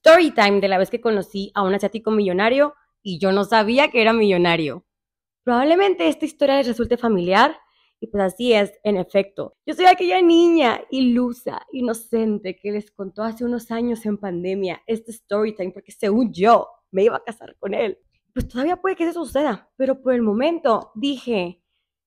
Storytime de la vez que conocí a un asiático millonario y yo no sabía que era millonario. Probablemente esta historia les resulte familiar y pues así es, en efecto. Yo soy aquella niña ilusa, inocente, que les contó hace unos años en pandemia este storytime porque según yo me iba a casar con él. Pues todavía puede que eso suceda, pero por el momento dije,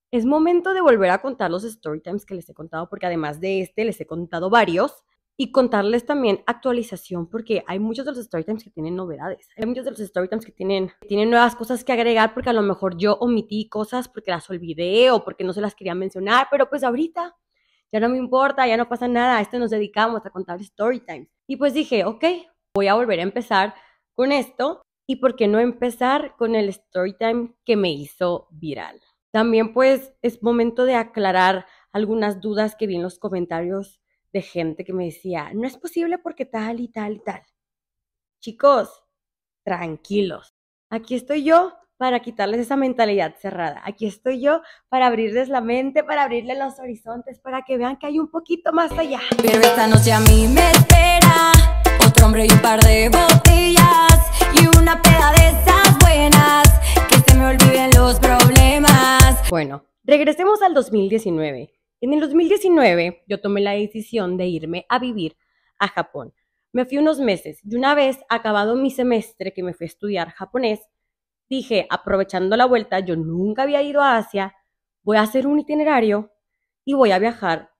es momento de volver a contar los storytimes que les he contado porque además de este les he contado varios y contarles también actualización, porque hay muchos de los storytimes que tienen novedades. Hay muchos de los storytimes que tienen, tienen nuevas cosas que agregar, porque a lo mejor yo omití cosas porque las olvidé o porque no se las quería mencionar, pero pues ahorita ya no me importa, ya no pasa nada, a esto nos dedicamos a contar storytimes Y pues dije, ok, voy a volver a empezar con esto y por qué no empezar con el storytime que me hizo viral. También pues es momento de aclarar algunas dudas que vi en los comentarios de gente que me decía, no es posible porque tal y tal y tal. Chicos, tranquilos. Aquí estoy yo para quitarles esa mentalidad cerrada. Aquí estoy yo para abrirles la mente, para abrirles los horizontes, para que vean que hay un poquito más allá. Pero esta noche a mí me espera otro hombre y un par de botellas y una peda de buenas que se me olviden los problemas. Bueno, regresemos al 2019 en el 2019 yo tomé la decisión de irme a vivir a Japón. Me fui unos meses y una vez acabado mi semestre que me fui a estudiar japonés, dije, aprovechando la vuelta, yo nunca había ido a Asia, voy a hacer un itinerario y voy a viajar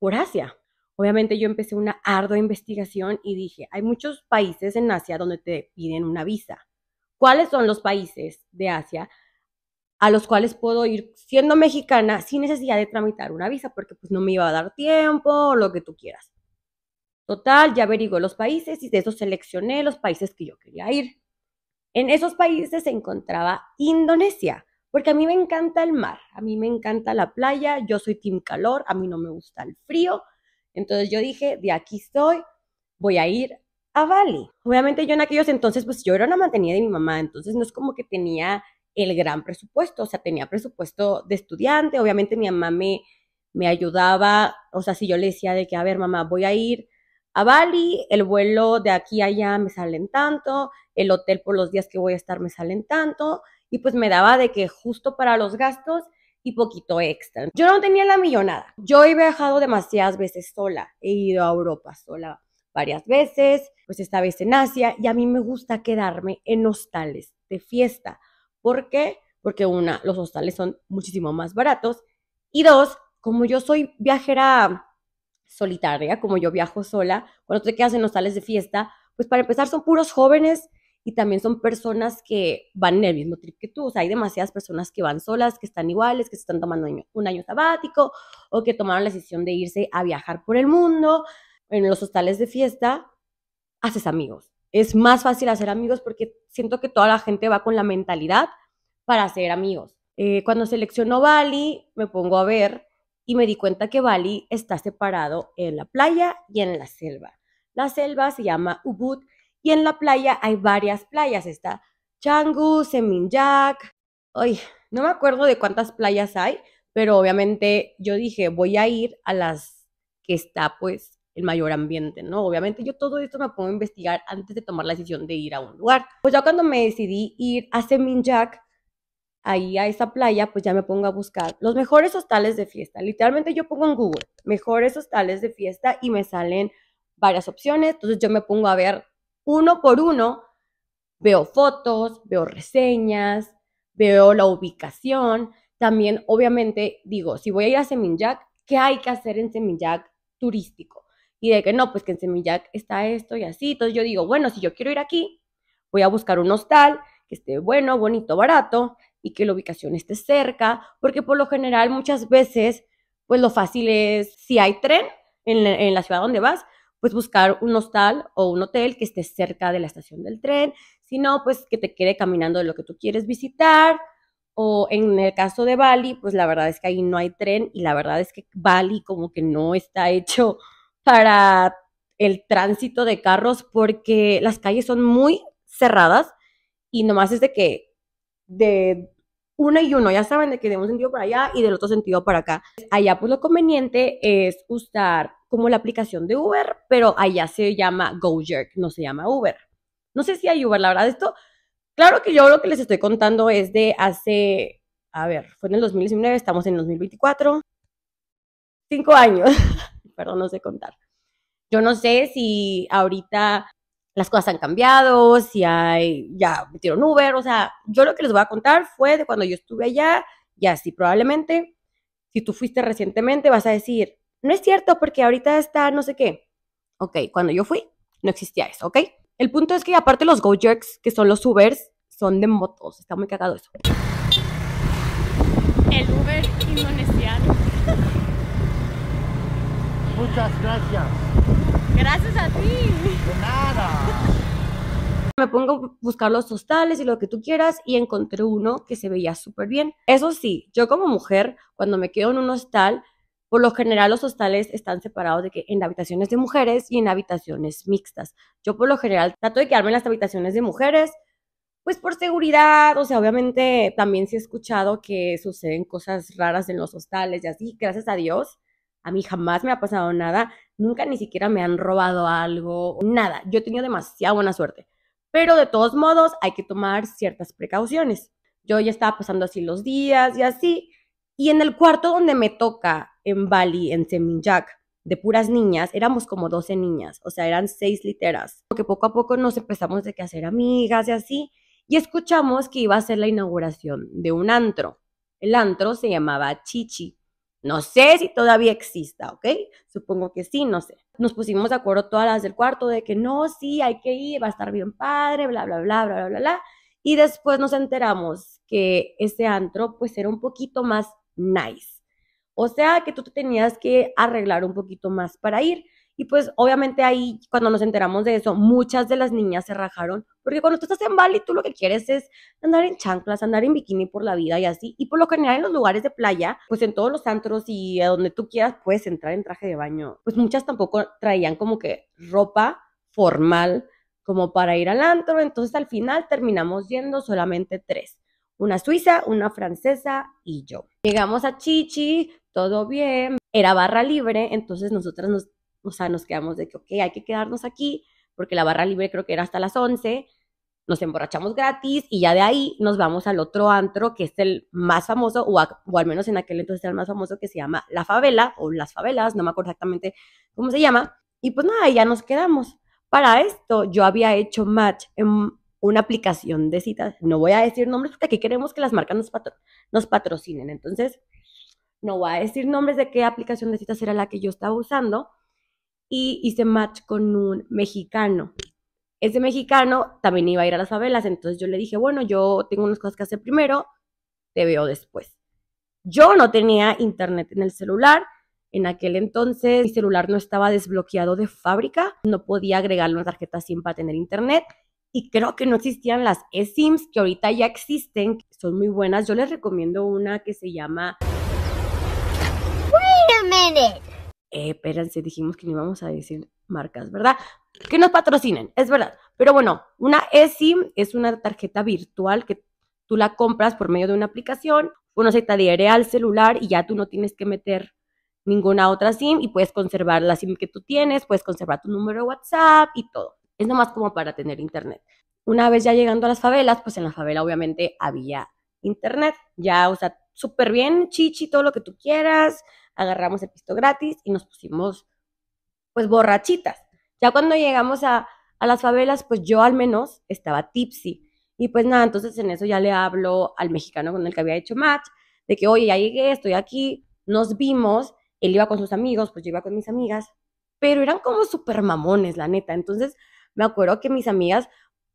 por Asia. Obviamente yo empecé una ardua investigación y dije, hay muchos países en Asia donde te piden una visa. ¿Cuáles son los países de Asia a los cuales puedo ir siendo mexicana sin necesidad de tramitar una visa, porque pues no me iba a dar tiempo lo que tú quieras. Total, ya averigué los países y de esos seleccioné los países que yo quería ir. En esos países se encontraba Indonesia, porque a mí me encanta el mar, a mí me encanta la playa, yo soy team calor, a mí no me gusta el frío. Entonces yo dije, de aquí estoy, voy a ir a Bali. Obviamente yo en aquellos entonces, pues yo era una mantenida de mi mamá, entonces no es como que tenía el gran presupuesto, o sea, tenía presupuesto de estudiante, obviamente mi mamá me, ayudaba, o sea, si yo le decía de que, a ver, mamá, voy a ir a Bali, el vuelo de aquí a allá me salen tanto, el hotel por los días que voy a estar me salen tanto, y pues me daba de que justo para los gastos y poquito extra. Yo no tenía la millonada, yo he viajado demasiadas veces sola, he ido a Europa sola varias veces, pues esta vez en Asia, y a mí me gusta quedarme en hostales de fiesta, ¿Por qué? Porque una, los hostales son muchísimo más baratos. Y dos, como yo soy viajera solitaria, como yo viajo sola, cuando te quedas en hostales de fiesta, pues para empezar son puros jóvenes y también son personas que van en el mismo trip que tú. O sea, hay demasiadas personas que van solas, que están iguales, que se están tomando un año sabático o que tomaron la decisión de irse a viajar por el mundo. En los hostales de fiesta haces amigos es más fácil hacer amigos porque siento que toda la gente va con la mentalidad para hacer amigos. Eh, cuando selecciono Bali, me pongo a ver y me di cuenta que Bali está separado en la playa y en la selva. La selva se llama Ubud y en la playa hay varias playas. Está Changu, Seminyak. Ay, no me acuerdo de cuántas playas hay, pero obviamente yo dije, voy a ir a las que está pues el mayor ambiente, ¿no? Obviamente yo todo esto me pongo a investigar antes de tomar la decisión de ir a un lugar. Pues ya cuando me decidí ir a Seminyak, ahí a esa playa, pues ya me pongo a buscar los mejores hostales de fiesta. Literalmente yo pongo en Google mejores hostales de fiesta y me salen varias opciones. Entonces yo me pongo a ver uno por uno, veo fotos, veo reseñas, veo la ubicación. También obviamente digo, si voy a ir a Seminyak, ¿qué hay que hacer en Seminyak turístico? y de que no, pues que en Semillac está esto y así. Entonces yo digo, bueno, si yo quiero ir aquí, voy a buscar un hostal que esté bueno, bonito, barato y que la ubicación esté cerca, porque por lo general muchas veces, pues lo fácil es, si hay tren en la, ciudad donde vas, pues buscar un hostal o un hotel que esté cerca de la estación del tren, si no, pues que te quede caminando de lo que tú quieres visitar, o en el caso de Bali, pues la verdad es que ahí no hay tren y la verdad es que Bali como que no está hecho para el tránsito de carros porque las calles son muy cerradas y nomás es de que de uno y uno, ya saben, de que de un sentido para allá y del otro sentido para acá. Allá pues lo conveniente es usar como la aplicación de Uber, pero allá se llama GoJerk, no se llama Uber. No sé si hay Uber, la verdad, esto, claro que yo lo que les estoy contando es de hace, a ver, fue en el 2019, estamos en el 2024, cinco años. perdón, no sé contar. Yo no sé si ahorita las cosas han cambiado, si hay, ya metieron Uber, o sea, yo lo que les voy a contar fue de cuando yo estuve allá y así probablemente, si tú fuiste recientemente, vas a decir, no es cierto porque ahorita está no sé qué. Ok, cuando yo fui, no existía eso, ¿ok? El punto es que aparte los Gojeks, que son los Ubers, son de motos, está muy cagado eso. El Uber indonesiano. Muchas gracias. Gracias a ti. De nada. Me pongo a buscar los hostales y lo que tú quieras y encontré uno que se veía súper bien. Eso sí, yo como mujer, cuando me quedo en un hostal, por lo general los hostales están separados de que en habitaciones de mujeres y en habitaciones mixtas. Yo por lo general trato de quedarme en las habitaciones de mujeres, pues por seguridad, o sea, obviamente también se he escuchado que suceden cosas raras en los hostales y así, gracias a Dios, a mí jamás me ha pasado nada, nunca ni siquiera me han robado algo, nada. Yo he tenido demasiada buena suerte. Pero de todos modos hay que tomar ciertas precauciones. Yo ya estaba pasando así los días y así. Y en el cuarto donde me toca en Bali, en Seminyak, de puras niñas, éramos como 12 niñas, o sea, eran seis literas. Porque poco a poco nos empezamos de que hacer amigas y así. Y escuchamos que iba a ser la inauguración de un antro. El antro se llamaba Chichi no sé si todavía exista, ¿ok? Supongo que sí, no sé. Nos pusimos de acuerdo todas las del cuarto de que no, sí, hay que ir, va a estar bien padre, bla, bla, bla, bla, bla, bla, bla. Y después nos enteramos que ese antro pues era un poquito más nice. O sea que tú te tenías que arreglar un poquito más para ir. Y pues obviamente ahí cuando nos enteramos de eso, muchas de las niñas se rajaron, porque cuando tú estás en Bali, tú lo que quieres es andar en chanclas, andar en bikini por la vida y así. Y por lo general en los lugares de playa, pues en todos los antros y a donde tú quieras puedes entrar en traje de baño. Pues muchas tampoco traían como que ropa formal como para ir al antro, entonces al final terminamos yendo solamente tres una suiza, una francesa y yo. Llegamos a Chichi, todo bien, era barra libre, entonces nosotras nos o sea, nos quedamos de que, ok, hay que quedarnos aquí, porque la barra libre creo que era hasta las 11, nos emborrachamos gratis y ya de ahí nos vamos al otro antro que es el más famoso, o, o al menos en aquel entonces era el más famoso, que se llama La Favela o Las Favelas, no me acuerdo exactamente cómo se llama, y pues nada, ya nos quedamos. Para esto yo había hecho match en una aplicación de citas, no voy a decir nombres porque aquí queremos que las marcas nos, nos patrocinen, entonces no voy a decir nombres de qué aplicación de citas era la que yo estaba usando, y hice match con un mexicano. Ese mexicano también iba a ir a las favelas, entonces yo le dije, bueno, yo tengo unas cosas que hacer primero, te veo después. Yo no tenía internet en el celular, en aquel entonces mi celular no estaba desbloqueado de fábrica, no podía agregarle una tarjeta SIM para tener internet y creo que no existían las eSIMs que ahorita ya existen, son muy buenas. Yo les recomiendo una que se llama Wait a minute eh, espérense, dijimos que no íbamos a decir marcas, ¿verdad? Que nos patrocinen, es verdad. Pero bueno, una eSIM es una tarjeta virtual que tú la compras por medio de una aplicación, uno se te adhiere al celular y ya tú no tienes que meter ninguna otra SIM y puedes conservar la SIM que tú tienes, puedes conservar tu número de WhatsApp y todo. Es nomás como para tener internet. Una vez ya llegando a las favelas, pues en la favela obviamente había internet, ya, o sea, súper bien, chichi, todo lo que tú quieras, agarramos el pisto gratis y nos pusimos pues borrachitas. Ya cuando llegamos a, a las favelas, pues yo al menos estaba tipsy. Y pues nada, entonces en eso ya le hablo al mexicano con el que había hecho match, de que, oye, ya llegué, estoy aquí, nos vimos, él iba con sus amigos, pues yo iba con mis amigas, pero eran como súper mamones, la neta. Entonces me acuerdo que mis amigas,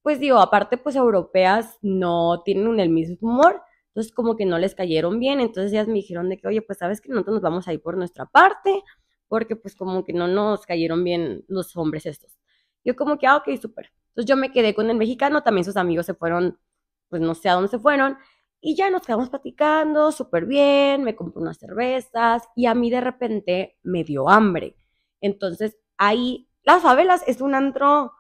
pues digo, aparte pues europeas no tienen el mismo humor, entonces como que no les cayeron bien, entonces ellas me dijeron de que, oye, pues sabes que nosotros nos vamos a ir por nuestra parte, porque pues como que no nos cayeron bien los hombres estos. Yo como que, ah, ok, súper. Entonces yo me quedé con el mexicano, también sus amigos se fueron, pues no sé a dónde se fueron, y ya nos quedamos platicando súper bien, me compré unas cervezas y a mí de repente me dio hambre. Entonces ahí, Las Favelas es un antro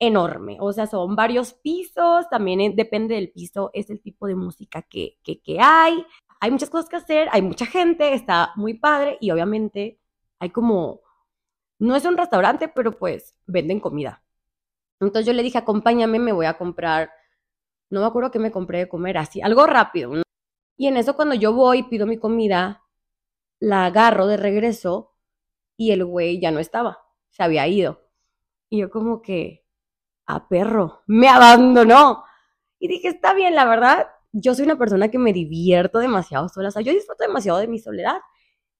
enorme, o sea, son varios pisos, también eh, depende del piso, es el tipo de música que, que, hay, hay muchas cosas que hacer, hay mucha gente, está muy padre y obviamente hay como, no es un restaurante, pero pues venden comida. Entonces yo le dije, acompáñame, me voy a comprar, no me acuerdo qué me compré de comer, así, algo rápido. Y en eso cuando yo voy, pido mi comida, la agarro de regreso y el güey ya no estaba, se había ido. Y yo como que, a perro, me abandonó. Y dije, está bien, la verdad, yo soy una persona que me divierto demasiado sola, o sea, yo disfruto demasiado de mi soledad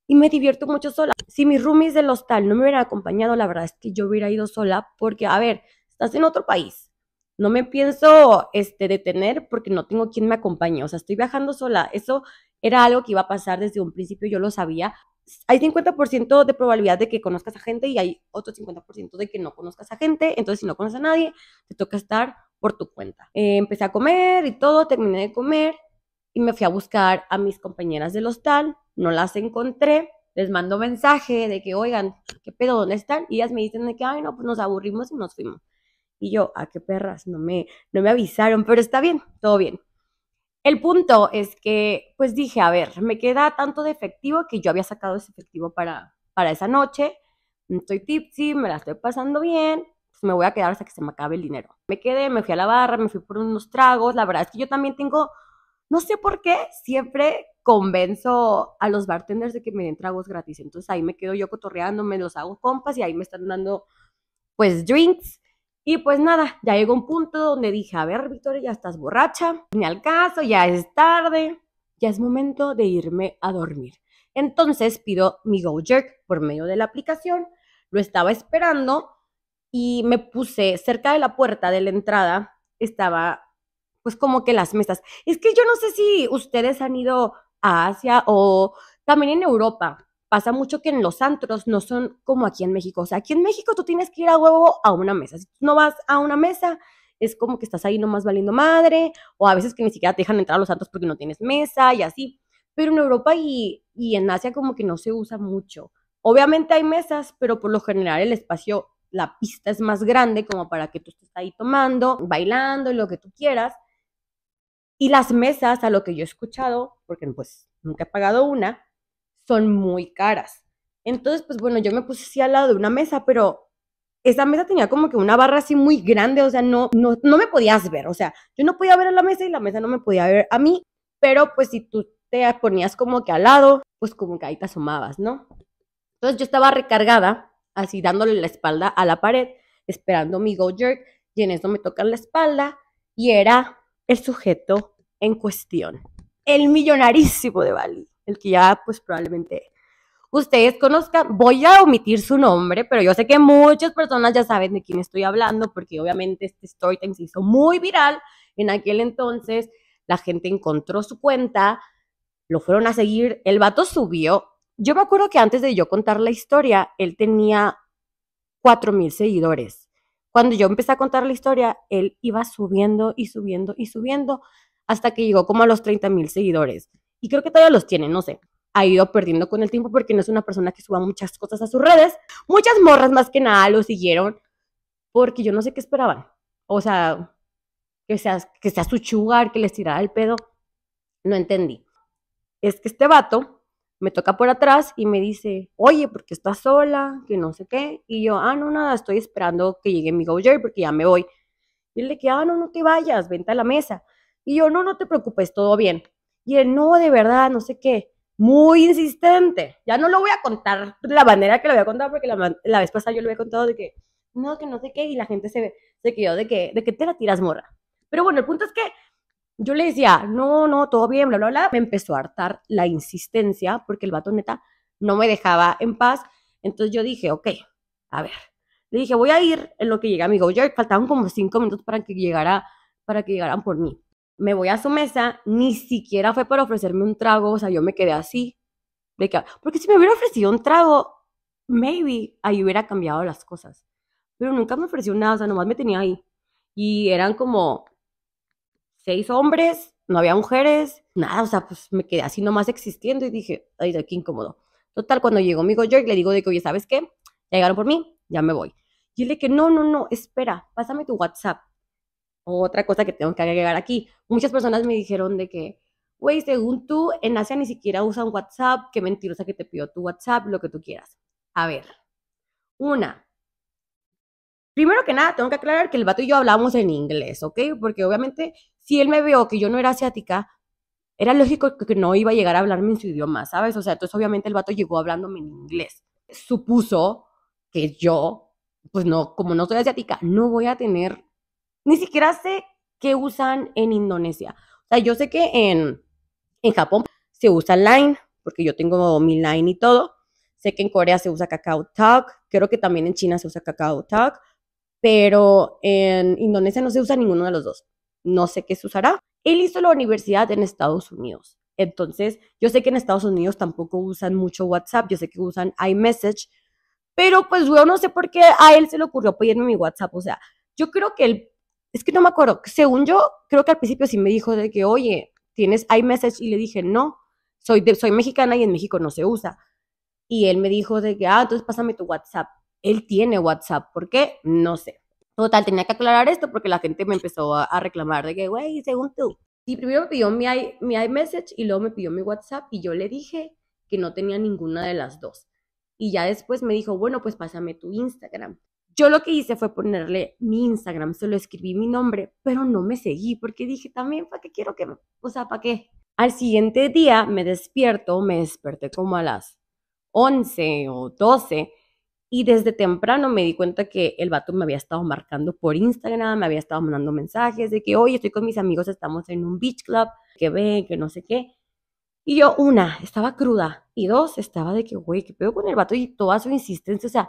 y me divierto mucho sola. Si mis roomies del hostal no me hubieran acompañado, la verdad es que yo hubiera ido sola porque, a ver, estás en otro país. No me pienso este, detener porque no tengo quien me acompañe. O sea, estoy viajando sola. Eso era algo que iba a pasar desde un principio, yo lo sabía hay 50% de probabilidad de que conozcas a gente y hay otro 50% de que no conozcas a gente. Entonces, si no conoces a nadie, te toca estar por tu cuenta. Eh, empecé a comer y todo, terminé de comer y me fui a buscar a mis compañeras del hostal. No las encontré. Les mando mensaje de que, oigan, ¿qué pedo? ¿Dónde están? Y ellas me dicen de que, ay, no, pues nos aburrimos y nos fuimos. Y yo, ¿a ah, qué perras, no me, no me avisaron, pero está bien, todo bien. El punto es que, pues dije, a ver, me queda tanto de efectivo que yo había sacado ese efectivo para, para esa noche. Mm, estoy tipsy, me la estoy pasando bien, pues, me voy a quedar hasta que se me acabe el dinero. Me quedé, me fui a la barra, me fui por unos tragos. La verdad es que yo también tengo, no sé por qué, siempre convenzo a los bartenders de que me den tragos gratis. Entonces ahí me quedo yo cotorreando, me los hago compas y ahí me están dando, pues, drinks y pues nada, ya llegó un punto donde dije, a ver, Victoria, ya estás borracha, ni al caso, ya es tarde, ya es momento de irme a dormir. Entonces pido mi Go por medio de la aplicación, lo estaba esperando y me puse cerca de la puerta de la entrada, estaba pues como que las mesas. Es que yo no sé si ustedes han ido a Asia o también en Europa, pasa mucho que en los antros no son como aquí en México. O sea, aquí en México tú tienes que ir a huevo a una mesa. Si tú no vas a una mesa, es como que estás ahí nomás valiendo madre, o a veces que ni siquiera te dejan entrar a los antros porque no tienes mesa y así. Pero en Europa y, y en Asia como que no se usa mucho. Obviamente hay mesas, pero por lo general el espacio, la pista es más grande como para que tú estés ahí tomando, bailando, lo que tú quieras. Y las mesas, a lo que yo he escuchado, porque pues nunca he pagado una, son muy caras. Entonces, pues bueno, yo me puse así al lado de una mesa, pero esa mesa tenía como que una barra así muy grande, o sea, no, no, me podías ver, o sea, yo no podía ver a la mesa y la mesa no me podía ver a mí, pero pues si tú te ponías como que al lado, pues como que ahí te asomabas, ¿no? Entonces yo estaba recargada, así dándole la espalda a la pared, esperando mi go jerk, y en eso me tocan la espalda, y era el sujeto en cuestión, el millonarísimo de Bali el que ya pues probablemente ustedes conozcan. Voy a omitir su nombre, pero yo sé que muchas personas ya saben de quién estoy hablando, porque obviamente este story se hizo muy viral en aquel entonces. La gente encontró su cuenta, lo fueron a seguir, el vato subió. Yo me acuerdo que antes de yo contar la historia, él tenía 4 mil seguidores. Cuando yo empecé a contar la historia, él iba subiendo y subiendo y subiendo hasta que llegó como a los 30.000 mil seguidores y creo que todavía los tiene, no sé. Ha ido perdiendo con el tiempo porque no es una persona que suba muchas cosas a sus redes. Muchas morras más que nada lo siguieron porque yo no sé qué esperaban. O sea, que sea, que sea su chugar, que les tirara el pedo. No entendí. Es que este vato me toca por atrás y me dice, oye, porque estás sola, que no sé qué. Y yo, ah, no, nada, estoy esperando que llegue mi Goyer porque ya me voy. Y él le que, ah, no, no te vayas, vente a la mesa. Y yo, no, no te preocupes, todo bien. Y no, de verdad, no sé qué. Muy insistente. Ya no lo voy a contar la manera que lo voy a contar, porque la, vez pasada yo lo había contado de que, no, que no sé qué, y la gente se, se quedó de que, de que te la tiras morra. Pero bueno, el punto es que yo le decía, no, no, todo bien, bla, bla, bla. Me empezó a hartar la insistencia porque el vato neta no me dejaba en paz. Entonces yo dije, ok, a ver. Le dije, voy a ir en lo que llega mi Goyard. Faltaban como cinco minutos para que llegara, para que llegaran por mí me voy a su mesa, ni siquiera fue para ofrecerme un trago, o sea, yo me quedé así. porque si me hubiera ofrecido un trago, maybe ahí hubiera cambiado las cosas. Pero nunca me ofreció nada, o sea, nomás me tenía ahí. Y eran como seis hombres, no había mujeres, nada, o sea, pues me quedé así nomás existiendo y dije, ay, de qué incómodo. Total, cuando llegó mi York, le digo de que, oye, ¿sabes qué? llegaron por mí, ya me voy. Y él le que, no, no, no, espera, pásame tu WhatsApp otra cosa que tengo que agregar aquí. Muchas personas me dijeron de que, güey, según tú, en Asia ni siquiera usan WhatsApp, qué mentirosa que te pidió tu WhatsApp, lo que tú quieras. A ver, una, primero que nada, tengo que aclarar que el vato y yo hablamos en inglés, ¿ok? Porque obviamente, si él me vio que yo no era asiática, era lógico que no iba a llegar a hablarme en su idioma, ¿sabes? O sea, entonces obviamente el vato llegó hablándome en inglés. Supuso que yo, pues no, como no soy asiática, no voy a tener ni siquiera sé qué usan en Indonesia. O sea, yo sé que en, Japón se usa Line, porque yo tengo mi Line y todo. Sé que en Corea se usa Cacao Talk, creo que también en China se usa Cacao Talk, pero en Indonesia no se usa ninguno de los dos. No sé qué se usará. Él hizo la universidad en Estados Unidos. Entonces, yo sé que en Estados Unidos tampoco usan mucho WhatsApp, yo sé que usan iMessage, pero pues yo no sé por qué a él se le ocurrió pedirme mi WhatsApp. O sea, yo creo que él es que no me acuerdo, según yo, creo que al principio sí me dijo de que, oye, ¿tienes iMessage? Y le dije, no, soy, soy mexicana y en México no se usa. Y él me dijo de que, ah, entonces pásame tu WhatsApp. Él tiene WhatsApp, ¿por qué? No sé. Total, tenía que aclarar esto porque la gente me empezó a, reclamar de que, güey, según tú. Y primero me pidió mi, mi iMessage y luego me pidió mi WhatsApp y yo le dije que no tenía ninguna de las dos. Y ya después me dijo, bueno, pues pásame tu Instagram. Yo lo que hice fue ponerle mi Instagram, se lo escribí mi nombre, pero no me seguí porque dije también, ¿para qué quiero que, o sea, para qué? Al siguiente día me despierto, me desperté como a las 11 o 12 y desde temprano me di cuenta que el vato me había estado marcando por Instagram, me había estado mandando mensajes de que, hoy estoy con mis amigos, estamos en un beach club, que ven, que no sé qué. Y yo, una, estaba cruda. Y dos, estaba de que, güey, ¿qué pedo con el vato? Y toda su insistencia, o sea,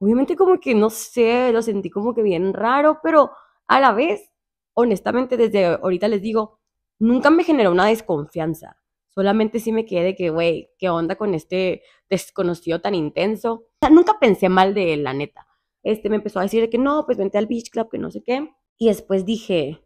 obviamente como que no sé, lo sentí como que bien raro, pero a la vez, honestamente, desde ahorita les digo, nunca me generó una desconfianza. Solamente sí me quedé de que, güey, ¿qué onda con este desconocido tan intenso? O sea, nunca pensé mal de él, la neta. Este me empezó a decir que no, pues vente al Beach Club, que no sé qué. Y después dije,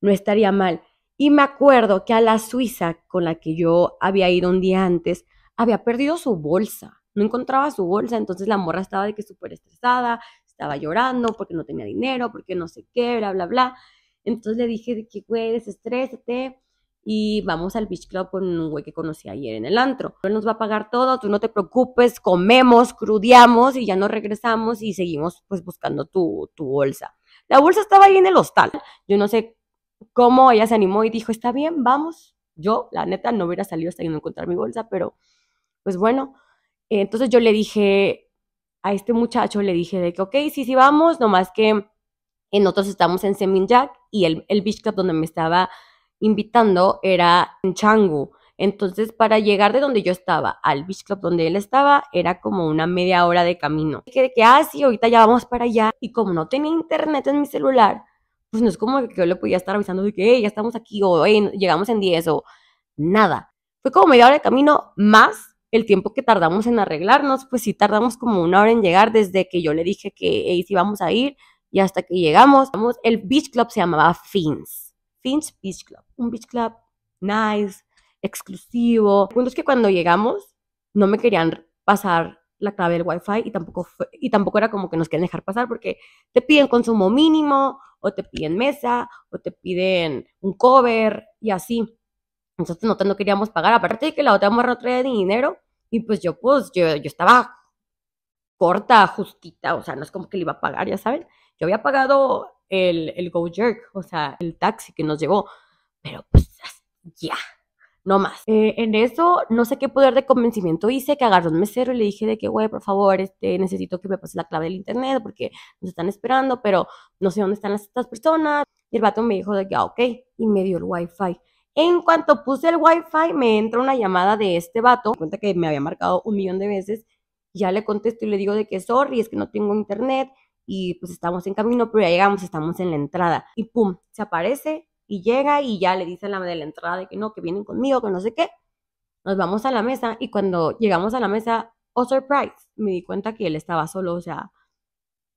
no estaría mal. Y me acuerdo que a la suiza con la que yo había ido un día antes, había perdido su bolsa no encontraba su bolsa, entonces la morra estaba de que súper estresada, estaba llorando porque no tenía dinero, porque no sé qué, bla, bla, bla. Entonces le dije de que, güey, desestrésate y vamos al beach club con un güey que conocí ayer en el antro. Él nos va a pagar todo, tú no te preocupes, comemos, crudiamos y ya nos regresamos y seguimos pues buscando tu, tu bolsa. La bolsa estaba ahí en el hostal. Yo no sé cómo ella se animó y dijo, está bien, vamos. Yo, la neta, no hubiera salido hasta que no encontrar mi bolsa, pero pues bueno, entonces yo le dije a este muchacho, le dije de que, ok, sí, sí vamos, nomás que eh, nosotros estamos en jack y el, el beach club donde me estaba invitando era en Changu. Entonces, para llegar de donde yo estaba al beach club donde él estaba, era como una media hora de camino. Que de que, ah, sí, ahorita ya vamos para allá. Y como no tenía internet en mi celular, pues no es como que yo le podía estar avisando de que, hey, ya estamos aquí, o hey, llegamos en 10, o nada. Fue como media hora de camino más el tiempo que tardamos en arreglarnos, pues sí tardamos como una hora en llegar desde que yo le dije que íbamos a ir y hasta que llegamos. El beach club se llamaba Fins, Fins Beach Club, un beach club nice, exclusivo. El punto es que cuando llegamos no me querían pasar la clave del wifi y tampoco, y tampoco era como que nos quieren dejar pasar porque te piden consumo mínimo o te piden mesa o te piden un cover y así. Nosotros no, queríamos pagar, aparte de que la otra morra no traía dinero. Y pues yo, pues, yo, estaba corta, justita, o sea, no es como que le iba a pagar, ya saben. Yo había pagado el, el Go Jerk, o sea, el taxi que nos llevó, pero pues ya, no más. Eh, en eso, no sé qué poder de convencimiento hice, que agarró un mesero y le dije de que, güey, por favor, este, necesito que me pase la clave del internet porque nos están esperando, pero no sé dónde están las, estas personas. Y el vato me dijo de que, ah, ok, y me dio el wifi. En cuanto puse el wifi, me entra una llamada de este vato, cuenta que me había marcado un millón de veces, ya le contesto y le digo de que sorry, es que no tengo internet y pues estamos en camino, pero ya llegamos, estamos en la entrada. Y pum, se aparece y llega y ya le dice a la de la entrada de que no, que vienen conmigo, que no sé qué. Nos vamos a la mesa y cuando llegamos a la mesa, oh surprise, me di cuenta que él estaba solo, o sea,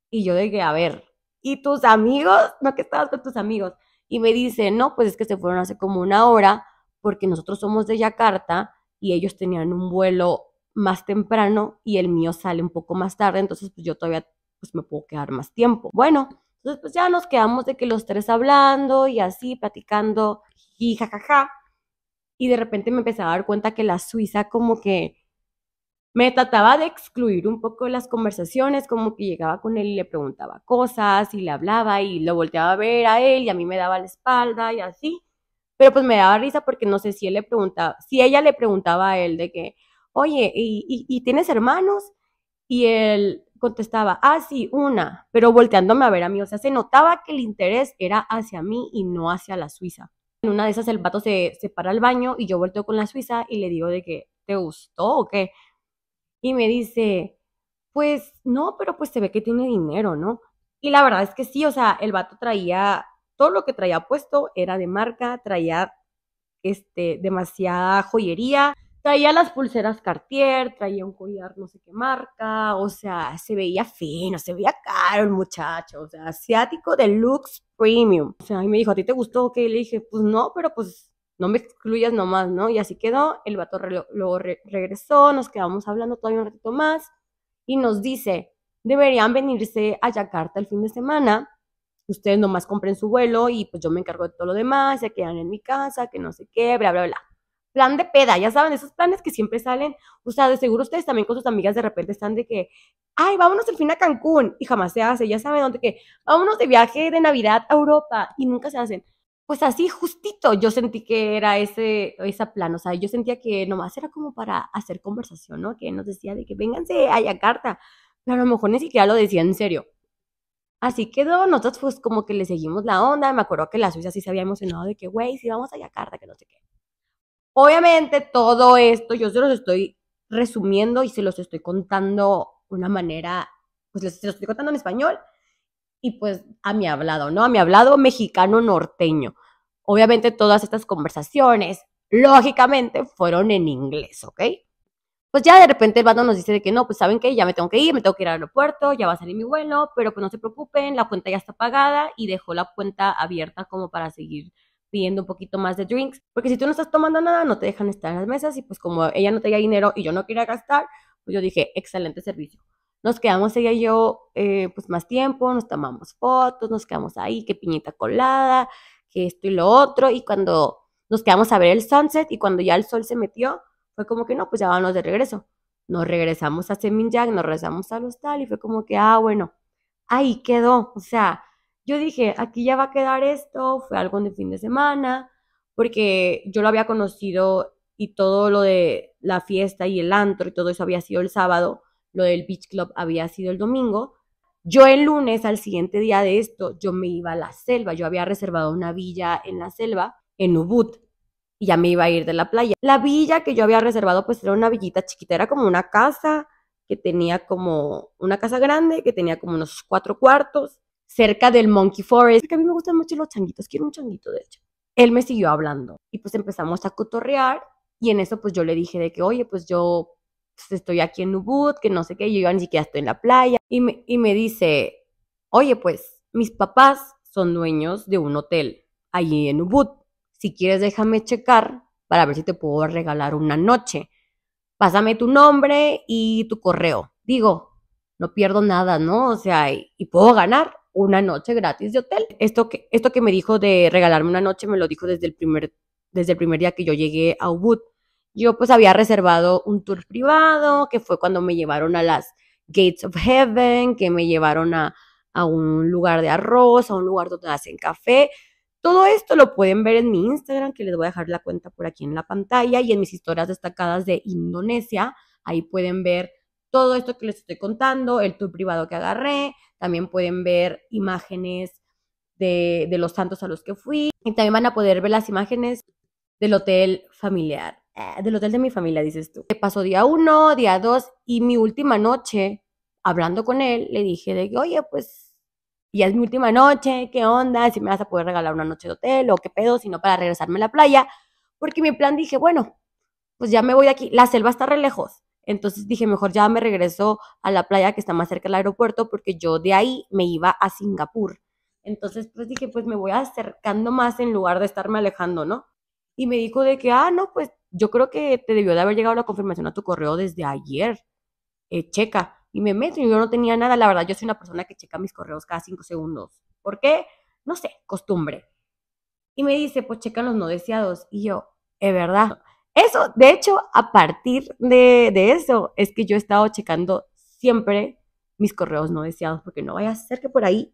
y yo dije, a ver, ¿y tus amigos? No, que estabas con tus amigos y me dice, no, pues es que se fueron hace como una hora porque nosotros somos de Yakarta y ellos tenían un vuelo más temprano y el mío sale un poco más tarde, entonces pues yo todavía pues me puedo quedar más tiempo. Bueno, entonces pues ya nos quedamos de que los tres hablando y así, platicando, y jajaja. Y de repente me empecé a dar cuenta que la Suiza como que me trataba de excluir un poco las conversaciones, como que llegaba con él y le preguntaba cosas y le hablaba y lo volteaba a ver a él y a mí me daba la espalda y así. Pero pues me daba risa porque no sé si él le preguntaba, si ella le preguntaba a él de que, oye, ¿y, y, tienes hermanos? Y él contestaba, ah, sí, una, pero volteándome a ver a mí. O sea, se notaba que el interés era hacia mí y no hacia la Suiza. En una de esas el vato se, se para al baño y yo volteo con la Suiza y le digo de que, ¿te gustó o qué? Y me dice, pues no, pero pues se ve que tiene dinero, ¿no? Y la verdad es que sí, o sea, el vato traía, todo lo que traía puesto era de marca, traía este, demasiada joyería, traía las pulseras Cartier, traía un collar no sé qué marca, o sea, se veía fino, se veía caro el muchacho, o sea, asiático deluxe premium. O sea, y me dijo, ¿a ti te gustó? que le dije, pues no, pero pues no me excluyas nomás, ¿no? Y así quedó, el vato luego regresó, nos quedamos hablando todavía un ratito más y nos dice, deberían venirse a Yakarta el fin de semana, ustedes nomás compren su vuelo y pues yo me encargo de todo lo demás, se quedan en mi casa, que no sé qué, bla, bla, bla. Plan de peda, ya saben, esos planes que siempre salen, o sea, de seguro ustedes también con sus amigas de repente están de que, ay, vámonos al fin a Cancún y jamás se hace, ya saben dónde que, vámonos de viaje de Navidad a Europa y nunca se hacen pues así justito yo sentí que era ese, esa plan, o sea, yo sentía que nomás era como para hacer conversación, ¿no? Que nos decía de que vénganse a Yakarta, pero a lo mejor ni siquiera lo decía en serio. Así quedó, nosotros pues como que le seguimos la onda, me acuerdo que la Suiza sí se había emocionado de que, güey, si vamos a Yakarta, que no sé qué. Obviamente todo esto yo se los estoy resumiendo y se los estoy contando una manera, pues se los estoy contando en español y pues a mi hablado, ¿no? A mi hablado mexicano norteño. Obviamente todas estas conversaciones, lógicamente, fueron en inglés, ¿ok? Pues ya de repente el bando nos dice de que no, pues saben que ya me tengo que ir, me tengo que ir al aeropuerto, ya va a salir mi vuelo, pero pues no se preocupen, la cuenta ya está pagada y dejó la cuenta abierta como para seguir pidiendo un poquito más de drinks, porque si tú no estás tomando nada, no te dejan estar en las mesas y pues como ella no tenía dinero y yo no quería gastar, pues yo dije, excelente servicio nos quedamos ella y yo eh, pues más tiempo, nos tomamos fotos, nos quedamos ahí, qué piñita colada, que esto y lo otro, y cuando nos quedamos a ver el sunset, y cuando ya el sol se metió, fue como que no, pues ya vámonos de regreso. Nos regresamos a Seminyak, nos regresamos al hostal, y fue como que, ah, bueno, ahí quedó, o sea, yo dije, aquí ya va a quedar esto, fue algo de fin de semana, porque yo lo había conocido y todo lo de la fiesta y el antro y todo eso había sido el sábado, lo del beach club había sido el domingo, yo el lunes, al siguiente día de esto, yo me iba a la selva. Yo había reservado una villa en la selva, en Ubud, y ya me iba a ir de la playa. La villa que yo había reservado, pues era una villita chiquita, era como una casa que tenía como una casa grande, que tenía como unos cuatro cuartos, cerca del Monkey Forest, que a mí me gustan mucho los changuitos, quiero un changuito, de hecho. Él me siguió hablando y pues empezamos a cotorrear y en eso pues yo le dije de que, oye, pues yo pues, estoy aquí en Ubud, que no sé qué, yo ni siquiera estoy en la playa. Y me, y me dice, oye, pues mis papás son dueños de un hotel allí en Ubud. Si quieres, déjame checar para ver si te puedo regalar una noche. Pásame tu nombre y tu correo. Digo, no pierdo nada, ¿no? O sea, y, puedo ganar una noche gratis de hotel. Esto que, esto que me dijo de regalarme una noche me lo dijo desde el primer, desde el primer día que yo llegué a Ubud yo pues había reservado un tour privado, que fue cuando me llevaron a las Gates of Heaven, que me llevaron a, un lugar de arroz, a un lugar donde hacen café. Todo esto lo pueden ver en mi Instagram, que les voy a dejar la cuenta por aquí en la pantalla y en mis historias destacadas de Indonesia. Ahí pueden ver todo esto que les estoy contando, el tour privado que agarré. También pueden ver imágenes de, de los santos a los que fui. Y también van a poder ver las imágenes del hotel familiar. Eh, del hotel de mi familia, dices tú. Pasó día uno, día dos y mi última noche, hablando con él, le dije de oye, pues ya es mi última noche, ¿qué onda? Si me vas a poder regalar una noche de hotel o qué pedo, si no para regresarme a la playa. Porque mi plan dije, bueno, pues ya me voy de aquí. La selva está re lejos. Entonces dije, mejor ya me regreso a la playa que está más cerca del aeropuerto porque yo de ahí me iba a Singapur. Entonces, pues dije, pues me voy acercando más en lugar de estarme alejando, ¿no? y me dijo de que, ah, no, pues yo creo que te debió de haber llegado la confirmación a tu correo desde ayer, eh, checa. Y me meto y yo no tenía nada, la verdad, yo soy una persona que checa mis correos cada cinco segundos. ¿Por qué? No sé, costumbre. Y me dice, pues checa los no deseados. Y yo, es verdad. Eso, de hecho, a partir de, de, eso, es que yo he estado checando siempre mis correos no deseados, porque no vaya a ser que por ahí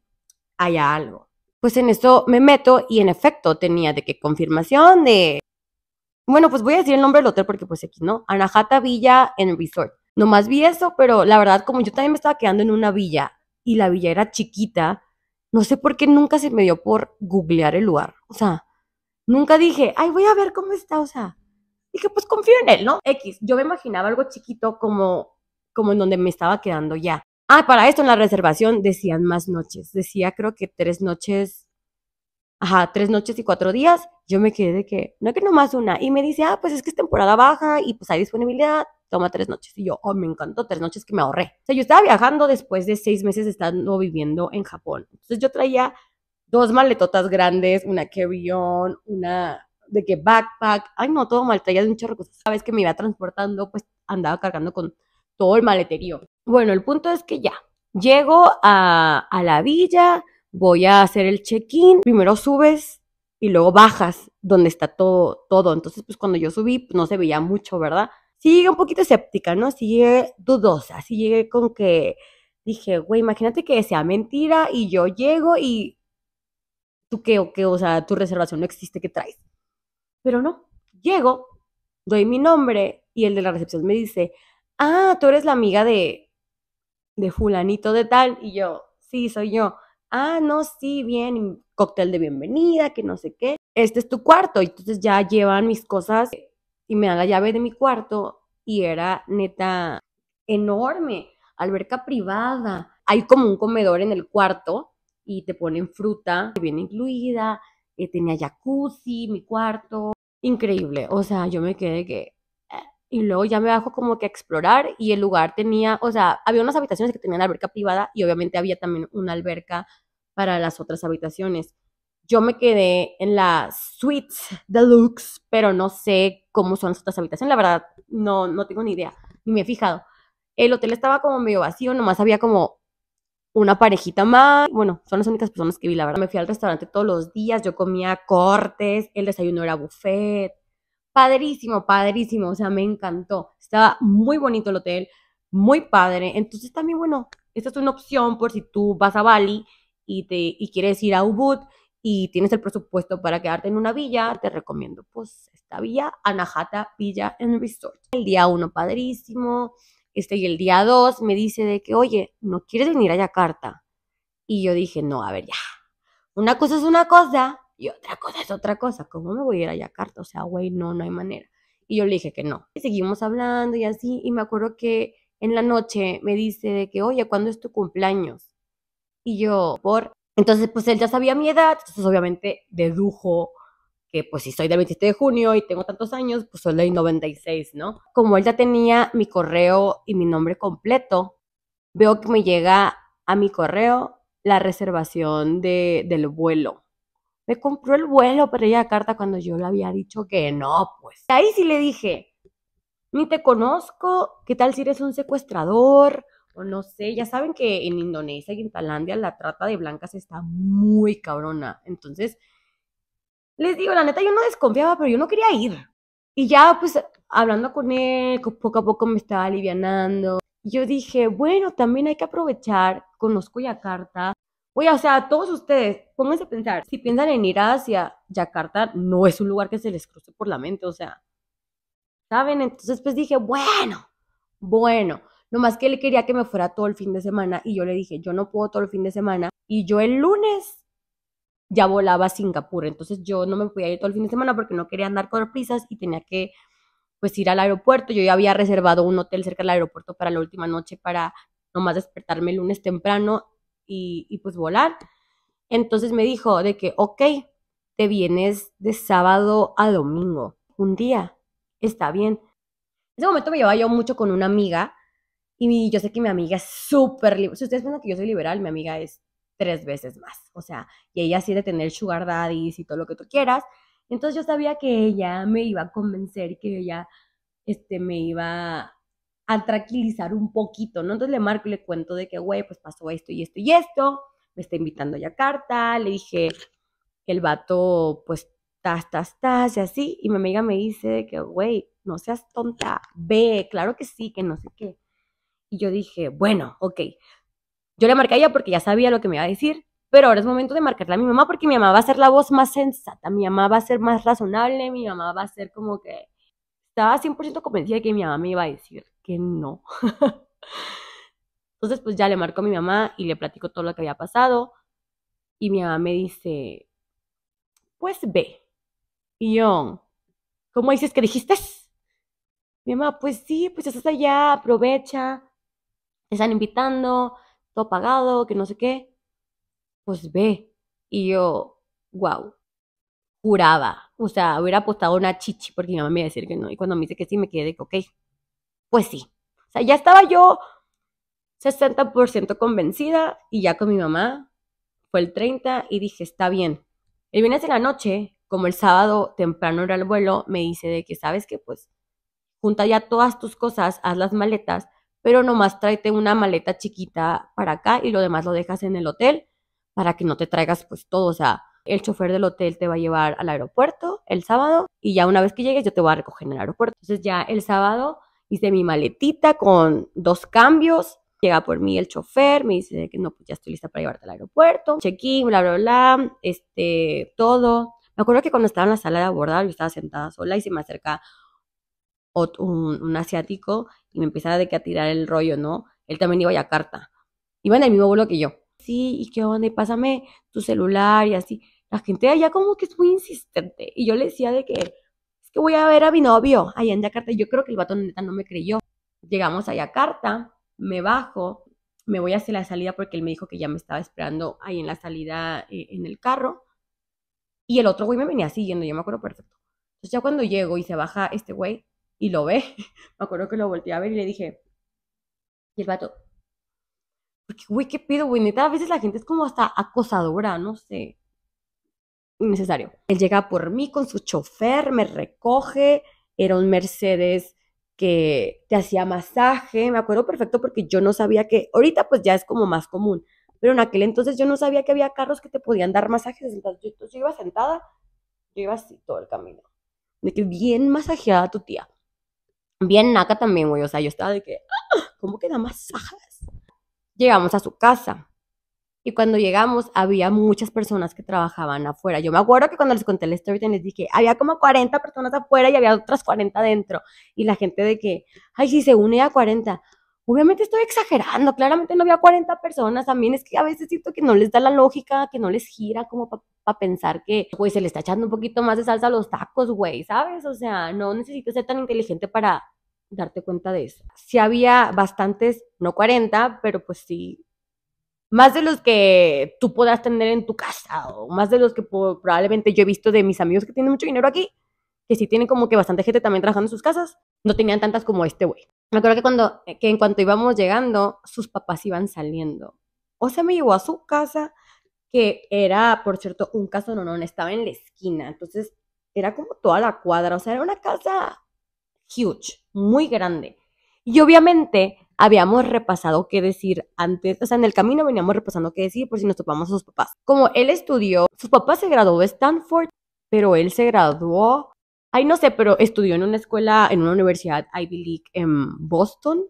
haya algo pues en eso me meto y en efecto tenía de qué confirmación de, bueno, pues voy a decir el nombre del hotel porque pues aquí, ¿no? Anahata Villa en Resort. Nomás vi eso, pero la verdad, como yo también me estaba quedando en una villa y la villa era chiquita, no sé por qué nunca se me dio por googlear el lugar. O sea, nunca dije, ay, voy a ver cómo está, o sea, dije, pues confío en él, ¿no? X, yo me imaginaba algo chiquito como como en donde me estaba quedando ya. Ah, para esto en la reservación decían más noches. Decía creo que tres noches, ajá, tres noches y cuatro días. Yo me quedé de que, no que nomás una. Y me dice, ah, pues es que es temporada baja y pues hay disponibilidad, toma tres noches. Y yo, oh, me encantó, tres noches que me ahorré. O sea, yo estaba viajando después de seis meses estando viviendo en Japón. Entonces yo traía dos maletotas grandes, una carry-on, una de que backpack, ay no, todo mal, de un chorro, cada vez que me iba transportando, pues andaba cargando con todo el maleterío. Bueno, el punto es que ya, llego a, la villa, voy a hacer el check-in, primero subes y luego bajas donde está todo, todo. Entonces, pues cuando yo subí, no se veía mucho, ¿verdad? Sí llegué un poquito escéptica, ¿no? Sí llegué dudosa, sí llegué con que dije, güey, imagínate que sea mentira y yo llego y tú qué o qué, o sea, tu reservación no existe, ¿qué traes? Pero no, llego, doy mi nombre y el de la recepción me dice, ah, tú eres la amiga de de fulanito de tal, y yo, sí, soy yo. Ah, no, sí, bien, cóctel de bienvenida, que no sé qué. Este es tu cuarto. Y entonces ya llevan mis cosas y me dan la llave de mi cuarto y era neta enorme, alberca privada. Hay como un comedor en el cuarto y te ponen fruta que viene incluida, eh, tenía jacuzzi, mi cuarto, increíble. O sea, yo me quedé que, y luego ya me bajo como que a explorar y el lugar tenía, o sea, había unas habitaciones que tenían alberca privada y obviamente había también una alberca para las otras habitaciones. Yo me quedé en la suite deluxe, pero no sé cómo son las otras habitaciones, la verdad no no tengo ni idea, ni me he fijado. El hotel estaba como medio vacío, nomás había como una parejita más. Bueno, son las únicas personas que vi, la verdad. Me fui al restaurante todos los días, yo comía cortes, el desayuno era buffet, Padrísimo, padrísimo, o sea, me encantó. Estaba muy bonito el hotel, muy padre. Entonces también, bueno, esta es una opción por si tú vas a Bali y, te, quieres ir a Ubud y tienes el presupuesto para quedarte en una villa, te recomiendo pues esta villa, Anahata Villa and Resort. El día uno, padrísimo. Este, y el día dos me dice de que, oye, ¿no quieres venir a Yakarta? Y yo dije, no, a ver, ya. Una cosa es una cosa y otra cosa es otra cosa. ¿Cómo me voy a ir a Yakarta? O sea, güey, no, no hay manera. Y yo le dije que no. Y seguimos hablando y así. Y me acuerdo que en la noche me dice de que, oye, ¿cuándo es tu cumpleaños? Y yo, por. Entonces, pues él ya sabía mi edad. Entonces, obviamente, dedujo que, pues, si soy del 27 de junio y tengo tantos años, pues soy de 96, ¿no? Como él ya tenía mi correo y mi nombre completo, veo que me llega a mi correo la reservación de, del vuelo me compró el vuelo para ir Carta cuando yo le había dicho que no, pues. Ahí sí le dije, ni te conozco, ¿qué tal si eres un secuestrador? O no sé, ya saben que en Indonesia y en Tailandia la trata de blancas está muy cabrona. Entonces, les digo, la neta, yo no desconfiaba, pero yo no quería ir. Y ya, pues, hablando con él, poco a poco me estaba alivianando. Yo dije, bueno, también hay que aprovechar, conozco Yakarta, Oye, o sea, todos ustedes, pónganse a pensar, si piensan en ir hacia Yakarta, no es un lugar que se les cruce por la mente, o sea, ¿saben? Entonces pues dije, bueno, bueno, nomás que él quería que me fuera todo el fin de semana y yo le dije, yo no puedo todo el fin de semana y yo el lunes ya volaba a Singapur, entonces yo no me podía ir todo el fin de semana porque no quería andar con prisas y tenía que pues ir al aeropuerto, yo ya había reservado un hotel cerca del aeropuerto para la última noche para nomás despertarme el lunes temprano y, pues volar. Entonces me dijo de que, ok, te vienes de sábado a domingo, un día, está bien. En ese momento me llevaba yo mucho con una amiga y yo sé que mi amiga es súper liberal. Si ustedes piensan que yo soy liberal, mi amiga es tres veces más. O sea, y ella sí de tener sugar daddies y todo lo que tú quieras. Entonces yo sabía que ella me iba a convencer que ella este, me iba a tranquilizar un poquito, ¿no? Entonces le marco y le cuento de que, güey, pues pasó esto y esto y esto, me está invitando a carta, le dije que el vato, pues, tas, tas, tas, y así, y mi amiga me dice que, güey, no seas tonta, ve, claro que sí, que no sé qué. Y yo dije, bueno, ok. Yo le marqué a ella porque ya sabía lo que me iba a decir, pero ahora es momento de marcarle a mi mamá porque mi mamá va a ser la voz más sensata, mi mamá va a ser más razonable, mi mamá va a ser como que... Estaba 100% convencida de que mi mamá me iba a decir que no. Entonces, pues ya le marco a mi mamá y le platico todo lo que había pasado. Y mi mamá me dice, pues ve. Y yo, ¿cómo dices que dijiste? Mi mamá, pues sí, pues estás allá, aprovecha. Te están invitando, todo pagado, que no sé qué. Pues ve. Y yo, wow, juraba. O sea, hubiera apostado una chichi porque mi mamá me iba a decir que no. Y cuando me dice que sí, me quedé de que, ok, pues sí. O sea, ya estaba yo 60% convencida y ya con mi mamá fue el 30 y dije, está bien. El viernes de la noche, como el sábado temprano era el vuelo, me dice de que, ¿sabes qué? Pues junta ya todas tus cosas, haz las maletas, pero nomás tráete una maleta chiquita para acá y lo demás lo dejas en el hotel para que no te traigas pues todo, o sea, el chofer del hotel te va a llevar al aeropuerto el sábado y ya una vez que llegues yo te voy a recoger en el aeropuerto. Entonces ya el sábado Hice mi maletita con dos cambios. Llega por mí el chofer, me dice que no, pues ya estoy lista para llevarte al aeropuerto. Check-in, bla, bla, bla, este, todo. Me acuerdo que cuando estaba en la sala de abordar, yo estaba sentada sola y se me acerca un, asiático y me empezaba de que a tirar el rollo, ¿no? Él también iba a Yakarta. Iba en el mismo vuelo que yo. Sí, ¿y qué onda? pásame tu celular y así. La gente allá como que es muy insistente. Y yo le decía de que, que voy a ver a mi novio allá en Yakarta. Yo creo que el vato neta no me creyó. Llegamos a Yakarta, me bajo, me voy hacia la salida porque él me dijo que ya me estaba esperando ahí en la salida eh, en el carro. Y el otro güey me venía siguiendo, yo me acuerdo perfecto. Entonces ya cuando llego y se baja este güey y lo ve, me acuerdo que lo volteé a ver y le dije, y el vato, porque, güey, ¿qué pido, güey? Neta, a veces la gente es como hasta acosadora, no sé innecesario. Él llega por mí con su chofer, me recoge, era un Mercedes que te hacía masaje, me acuerdo perfecto porque yo no sabía que, ahorita pues ya es como más común, pero en aquel entonces yo no sabía que había carros que te podían dar masajes, entonces yo, iba sentada, yo iba así todo el camino, de que bien masajeada tu tía, bien naca también, güey, o sea, yo estaba de que, ah, ¿cómo que da masajes? Llegamos a su casa, y cuando llegamos, había muchas personas que trabajaban afuera. Yo me acuerdo que cuando les conté la historia les dije, había como 40 personas afuera y había otras 40 adentro. Y la gente de que, ay, si se une a 40. Obviamente estoy exagerando, claramente no había 40 personas. También es que a veces siento que no les da la lógica, que no les gira como para pensar que, güey, pues, se le está echando un poquito más de salsa a los tacos, güey, ¿sabes? O sea, no necesito ser tan inteligente para darte cuenta de eso. Sí había bastantes, no 40, pero pues sí, más de los que tú puedas tener en tu casa o más de los que probablemente yo he visto de mis amigos que tienen mucho dinero aquí, que sí tienen como que bastante gente también trabajando en sus casas, no tenían tantas como este güey. Me acuerdo que cuando eh, que en cuanto íbamos llegando, sus papás iban saliendo. O sea, me llevó a su casa, que era, por cierto, un caso no, no, estaba en la esquina. Entonces, era como toda la cuadra, o sea, era una casa huge, muy grande. Y obviamente habíamos repasado qué decir antes, o sea, en el camino veníamos repasando qué decir por si nos topamos a sus papás. Como él estudió, sus papás se graduó de Stanford, pero él se graduó, ay no sé, pero estudió en una escuela, en una universidad Ivy League en Boston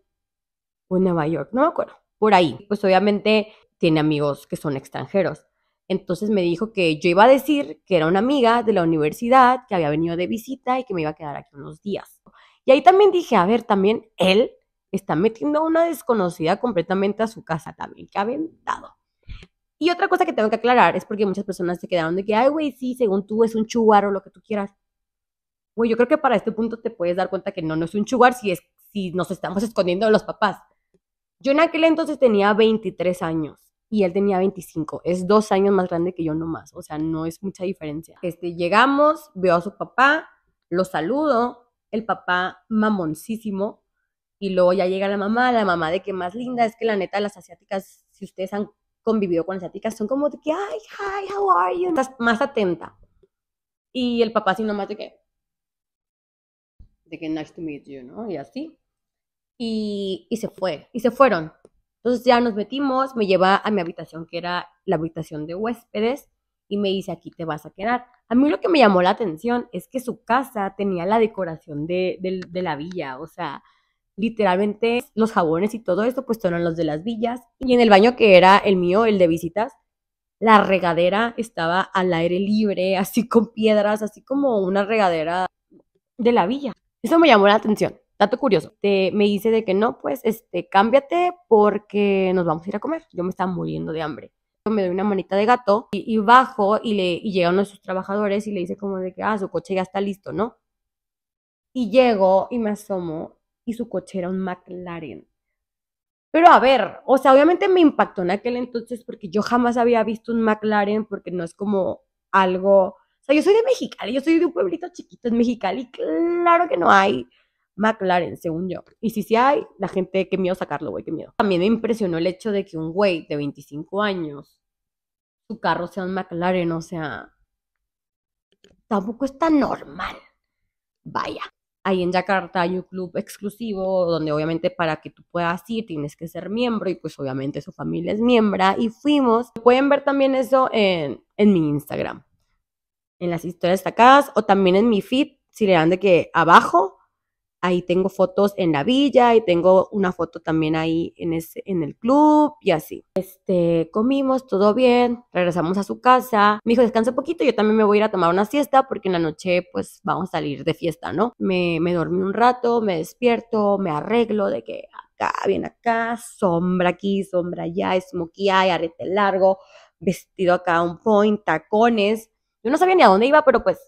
o en Nueva York, no me acuerdo, por ahí. Pues obviamente tiene amigos que son extranjeros. Entonces me dijo que yo iba a decir que era una amiga de la universidad, que había venido de visita y que me iba a quedar aquí unos días. Y ahí también dije, a ver, también él Está metiendo a una desconocida completamente a su casa también. ¡Qué aventado! Y otra cosa que tengo que aclarar es porque muchas personas se quedaron de que, ay, güey, sí, según tú es un chugar o lo que tú quieras. Güey, yo creo que para este punto te puedes dar cuenta que no, no es un chugar si, es, si nos estamos escondiendo de los papás. Yo en aquel entonces tenía 23 años y él tenía 25. Es dos años más grande que yo nomás. O sea, no es mucha diferencia. Este, llegamos, veo a su papá, lo saludo. El papá mamoncísimo y luego ya llega la mamá, la mamá de que más linda, es que la neta las asiáticas, si ustedes han convivido con asiáticas, son como de que, ay, hi, how are you? Estás más atenta. Y el papá así nomás de que, de que nice to meet you, ¿no? Y así. Y, y se fue, y se fueron. Entonces ya nos metimos, me lleva a mi habitación, que era la habitación de huéspedes, y me dice, aquí te vas a quedar. A mí lo que me llamó la atención es que su casa tenía la decoración de, del de la villa, o sea, literalmente los jabones y todo esto pues eran los de las villas. Y en el baño que era el mío, el de visitas, la regadera estaba al aire libre, así con piedras, así como una regadera de la villa. Eso me llamó la atención. Dato curioso, te, me dice de que no, pues, este, cámbiate porque nos vamos a ir a comer. Yo me estaba muriendo de hambre. Yo me doy una manita de gato y, bajo y, le, llega uno de sus trabajadores y le dice como de que, ah, su coche ya está listo, ¿no? Y llego y me asomo y su coche era un McLaren. Pero a ver, o sea, obviamente me impactó en aquel entonces porque yo jamás había visto un McLaren porque no es como algo... O sea, yo soy de Mexicali, yo soy de un pueblito chiquito en Mexicali, claro que no hay McLaren, según yo. Y si sí hay, la gente, qué miedo sacarlo, güey, qué miedo. También me impresionó el hecho de que un güey de 25 años, su carro sea un McLaren, o sea, tampoco está normal. Vaya. Ahí en Yakarta hay un club exclusivo donde obviamente para que tú puedas ir tienes que ser miembro y pues obviamente su familia es miembra y fuimos. Pueden ver también eso en, en mi Instagram, en las historias destacadas o también en mi feed, si le dan de que abajo Ahí tengo fotos en la villa y tengo una foto también ahí en, ese, en el club y así. Este, comimos, todo bien, regresamos a su casa. Mi hijo descansa un poquito, yo también me voy a ir a tomar una siesta porque en la noche pues vamos a salir de fiesta, ¿no? Me, me dormí un rato, me despierto, me arreglo de que acá, bien acá, sombra aquí, sombra allá, smokey eye, arete largo, vestido acá un point, tacones. Yo no sabía ni a dónde iba, pero pues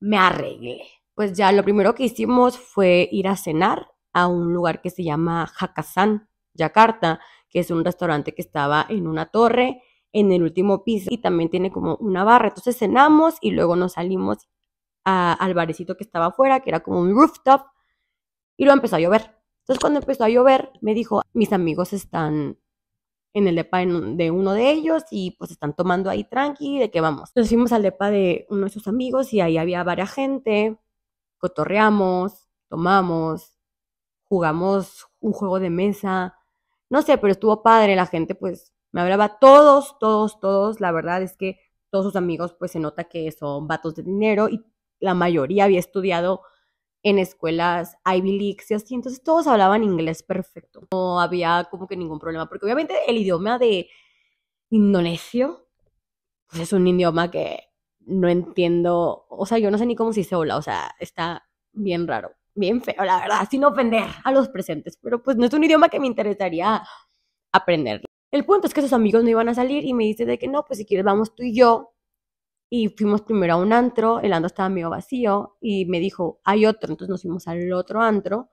me arreglé pues ya lo primero que hicimos fue ir a cenar a un lugar que se llama Hakasan, Yakarta, que es un restaurante que estaba en una torre, en el último piso, y también tiene como una barra. Entonces cenamos y luego nos salimos al barecito que estaba afuera, que era como un rooftop, y luego empezó a llover. Entonces cuando empezó a llover, me dijo, mis amigos están en el depa de uno de ellos y pues están tomando ahí tranqui, de que vamos. Nos fuimos al depa de uno de sus amigos y ahí había varias gente, cotorreamos, tomamos, jugamos un juego de mesa, no sé, pero estuvo padre, la gente pues me hablaba todos, todos, todos, la verdad es que todos sus amigos pues se nota que son vatos de dinero y la mayoría había estudiado en escuelas Ivy y entonces todos hablaban inglés perfecto, no había como que ningún problema, porque obviamente el idioma de indonesio pues es un idioma que no entiendo, o sea, yo no sé ni cómo se dice hola, o sea, está bien raro, bien feo, la verdad, sin ofender a los presentes, pero pues no es un idioma que me interesaría aprender. El punto es que sus amigos no iban a salir y me dice de que no, pues si quieres vamos tú y yo. Y fuimos primero a un antro, el antro estaba medio vacío y me dijo, hay otro, entonces nos fuimos al otro antro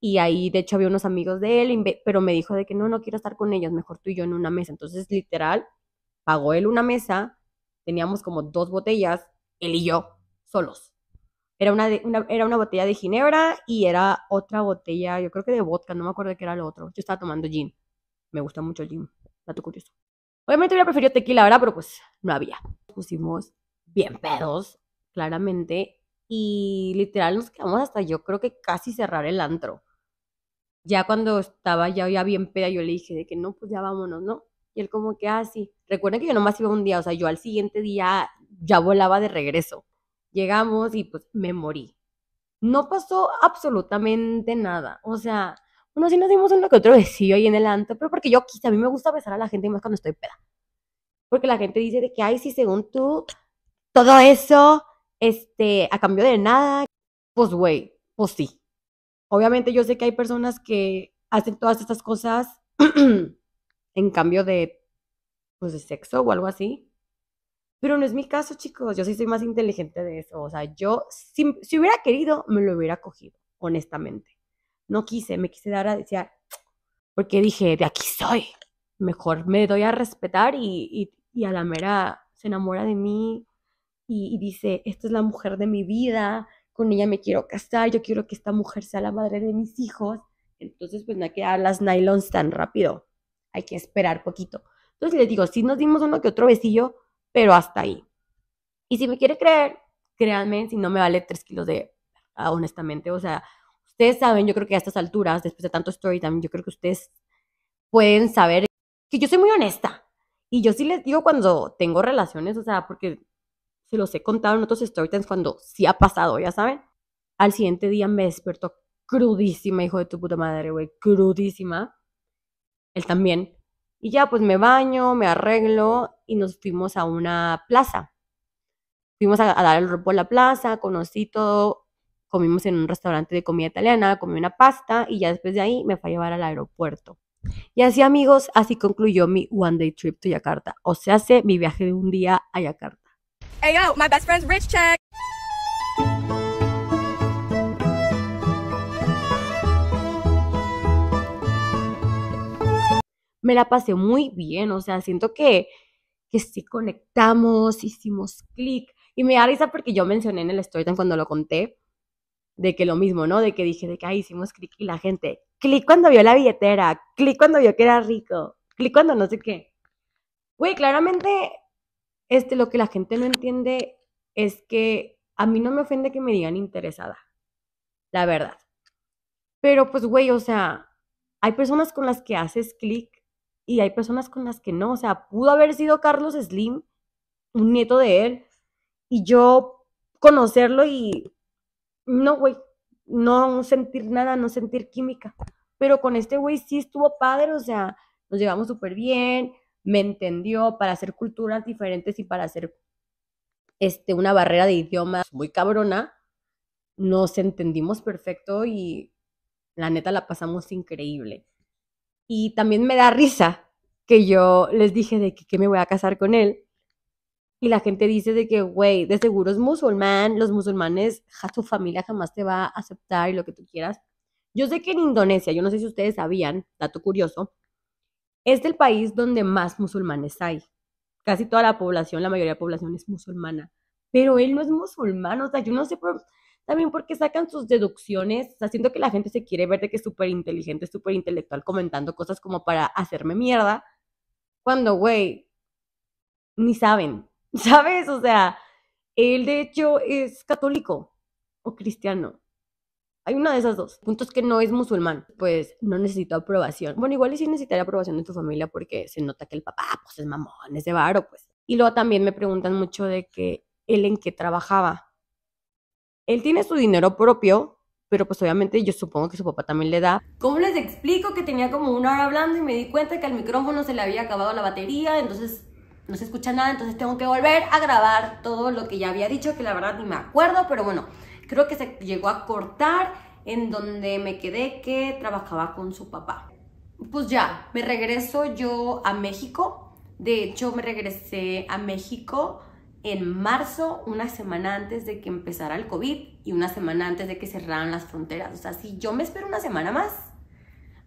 y ahí de hecho había unos amigos de él, pero me dijo de que no, no quiero estar con ellos, mejor tú y yo en una mesa. Entonces literal, pagó él una mesa teníamos como dos botellas, él y yo, solos. Era una, era una botella de ginebra y era otra botella, yo creo que de vodka, no me acuerdo qué era lo otro. Yo estaba tomando gin. Me gusta mucho el gin, dato curioso. Obviamente hubiera preferido tequila, ¿verdad? Pero pues no había. pusimos bien pedos, claramente, y literal nos quedamos hasta yo creo que casi cerrar el antro. Ya cuando estaba ya, ya bien peda, yo le dije de que no, pues ya vámonos, ¿no? Y él como que, ah, sí. Recuerden que yo nomás iba un día, o sea, yo al siguiente día ya volaba de regreso. Llegamos y pues me morí. No pasó absolutamente nada. O sea, uno sí nos dimos uno que otro besillo ahí en el antro, pero porque yo quise, a mí me gusta besar a la gente más cuando estoy peda. Porque la gente dice de que, ay, sí, según tú, todo eso, este, a cambio de nada, pues güey, pues sí. Obviamente yo sé que hay personas que hacen todas estas cosas en cambio de, pues, de sexo o algo así. Pero no es mi caso, chicos. Yo sí soy más inteligente de eso. O sea, yo, si, hubiera querido, me lo hubiera cogido, honestamente. No quise, me quise dar a decir, porque dije, de aquí soy. Mejor me doy a respetar y, a la mera se enamora de mí y, y, dice, esta es la mujer de mi vida, con ella me quiero casar, yo quiero que esta mujer sea la madre de mis hijos. Entonces, pues no hay que las nylons tan rápido hay que esperar poquito. Entonces les digo, sí nos dimos uno que otro besillo, pero hasta ahí. Y si me quiere creer, créanme, si no me vale tres kilos de, ah, honestamente, o sea, ustedes saben, yo creo que a estas alturas, después de tanto story time, yo creo que ustedes pueden saber que yo soy muy honesta. Y yo sí les digo cuando tengo relaciones, o sea, porque se los he contado en otros story times cuando sí ha pasado, ya saben. Al siguiente día me despertó crudísima, hijo de tu puta madre, güey, crudísima él también. Y ya pues me baño, me arreglo y nos fuimos a una plaza. Fuimos a, dar el robo a la plaza, conocí todo, comimos en un restaurante de comida italiana, comí una pasta y ya después de ahí me fue a llevar al aeropuerto. Y así amigos, así concluyó mi one day trip to Yakarta, o sea, mi viaje de un día a Yakarta. Hey yo, my best friend's rich check. me la pasé muy bien, o sea, siento que, que sí conectamos, hicimos clic. Y me da risa porque yo mencioné en el story cuando lo conté, de que lo mismo, ¿no? De que dije, de que ahí hicimos clic y la gente, clic cuando vio la billetera, clic cuando vio que era rico, clic cuando no sé qué. Güey, claramente, este, lo que la gente no entiende es que a mí no me ofende que me digan interesada, la verdad. Pero pues, güey, o sea, hay personas con las que haces clic y hay personas con las que no, o sea, pudo haber sido Carlos Slim, un nieto de él, y yo conocerlo y no, güey, no sentir nada, no sentir química. Pero con este güey sí estuvo padre, o sea, nos llevamos súper bien, me entendió para hacer culturas diferentes y para hacer este, una barrera de idiomas muy cabrona. Nos entendimos perfecto y la neta la pasamos increíble. Y también me da risa que yo les dije de que, me voy a casar con él. Y la gente dice de que, güey, de seguro es musulmán, los musulmanes, su familia jamás te va a aceptar y lo que tú quieras. Yo sé que en Indonesia, yo no sé si ustedes sabían, dato curioso, es el país donde más musulmanes hay. Casi toda la población, la mayoría de la población es musulmana. Pero él no es musulmán, o sea, yo no sé por también porque sacan sus deducciones, haciendo que la gente se quiere ver de que es súper inteligente, súper intelectual, comentando cosas como para hacerme mierda, cuando, güey, ni saben, ¿sabes? O sea, él de hecho es católico o cristiano. Hay una de esas dos. Puntos que no es musulmán, pues no necesito aprobación. Bueno, igual sí necesitaría aprobación de tu familia porque se nota que el papá, pues es mamón, es de varo, pues. Y luego también me preguntan mucho de que él en qué trabajaba él tiene su dinero propio, pero pues obviamente yo supongo que su papá también le da. ¿Cómo les explico que tenía como una hora hablando y me di cuenta que al micrófono se le había acabado la batería, entonces no se escucha nada, entonces tengo que volver a grabar todo lo que ya había dicho, que la verdad ni me acuerdo, pero bueno, creo que se llegó a cortar en donde me quedé que trabajaba con su papá. Pues ya, me regreso yo a México. De hecho, me regresé a México en marzo, una semana antes de que empezara el COVID y una semana antes de que cerraran las fronteras. O sea, si yo me espero una semana más,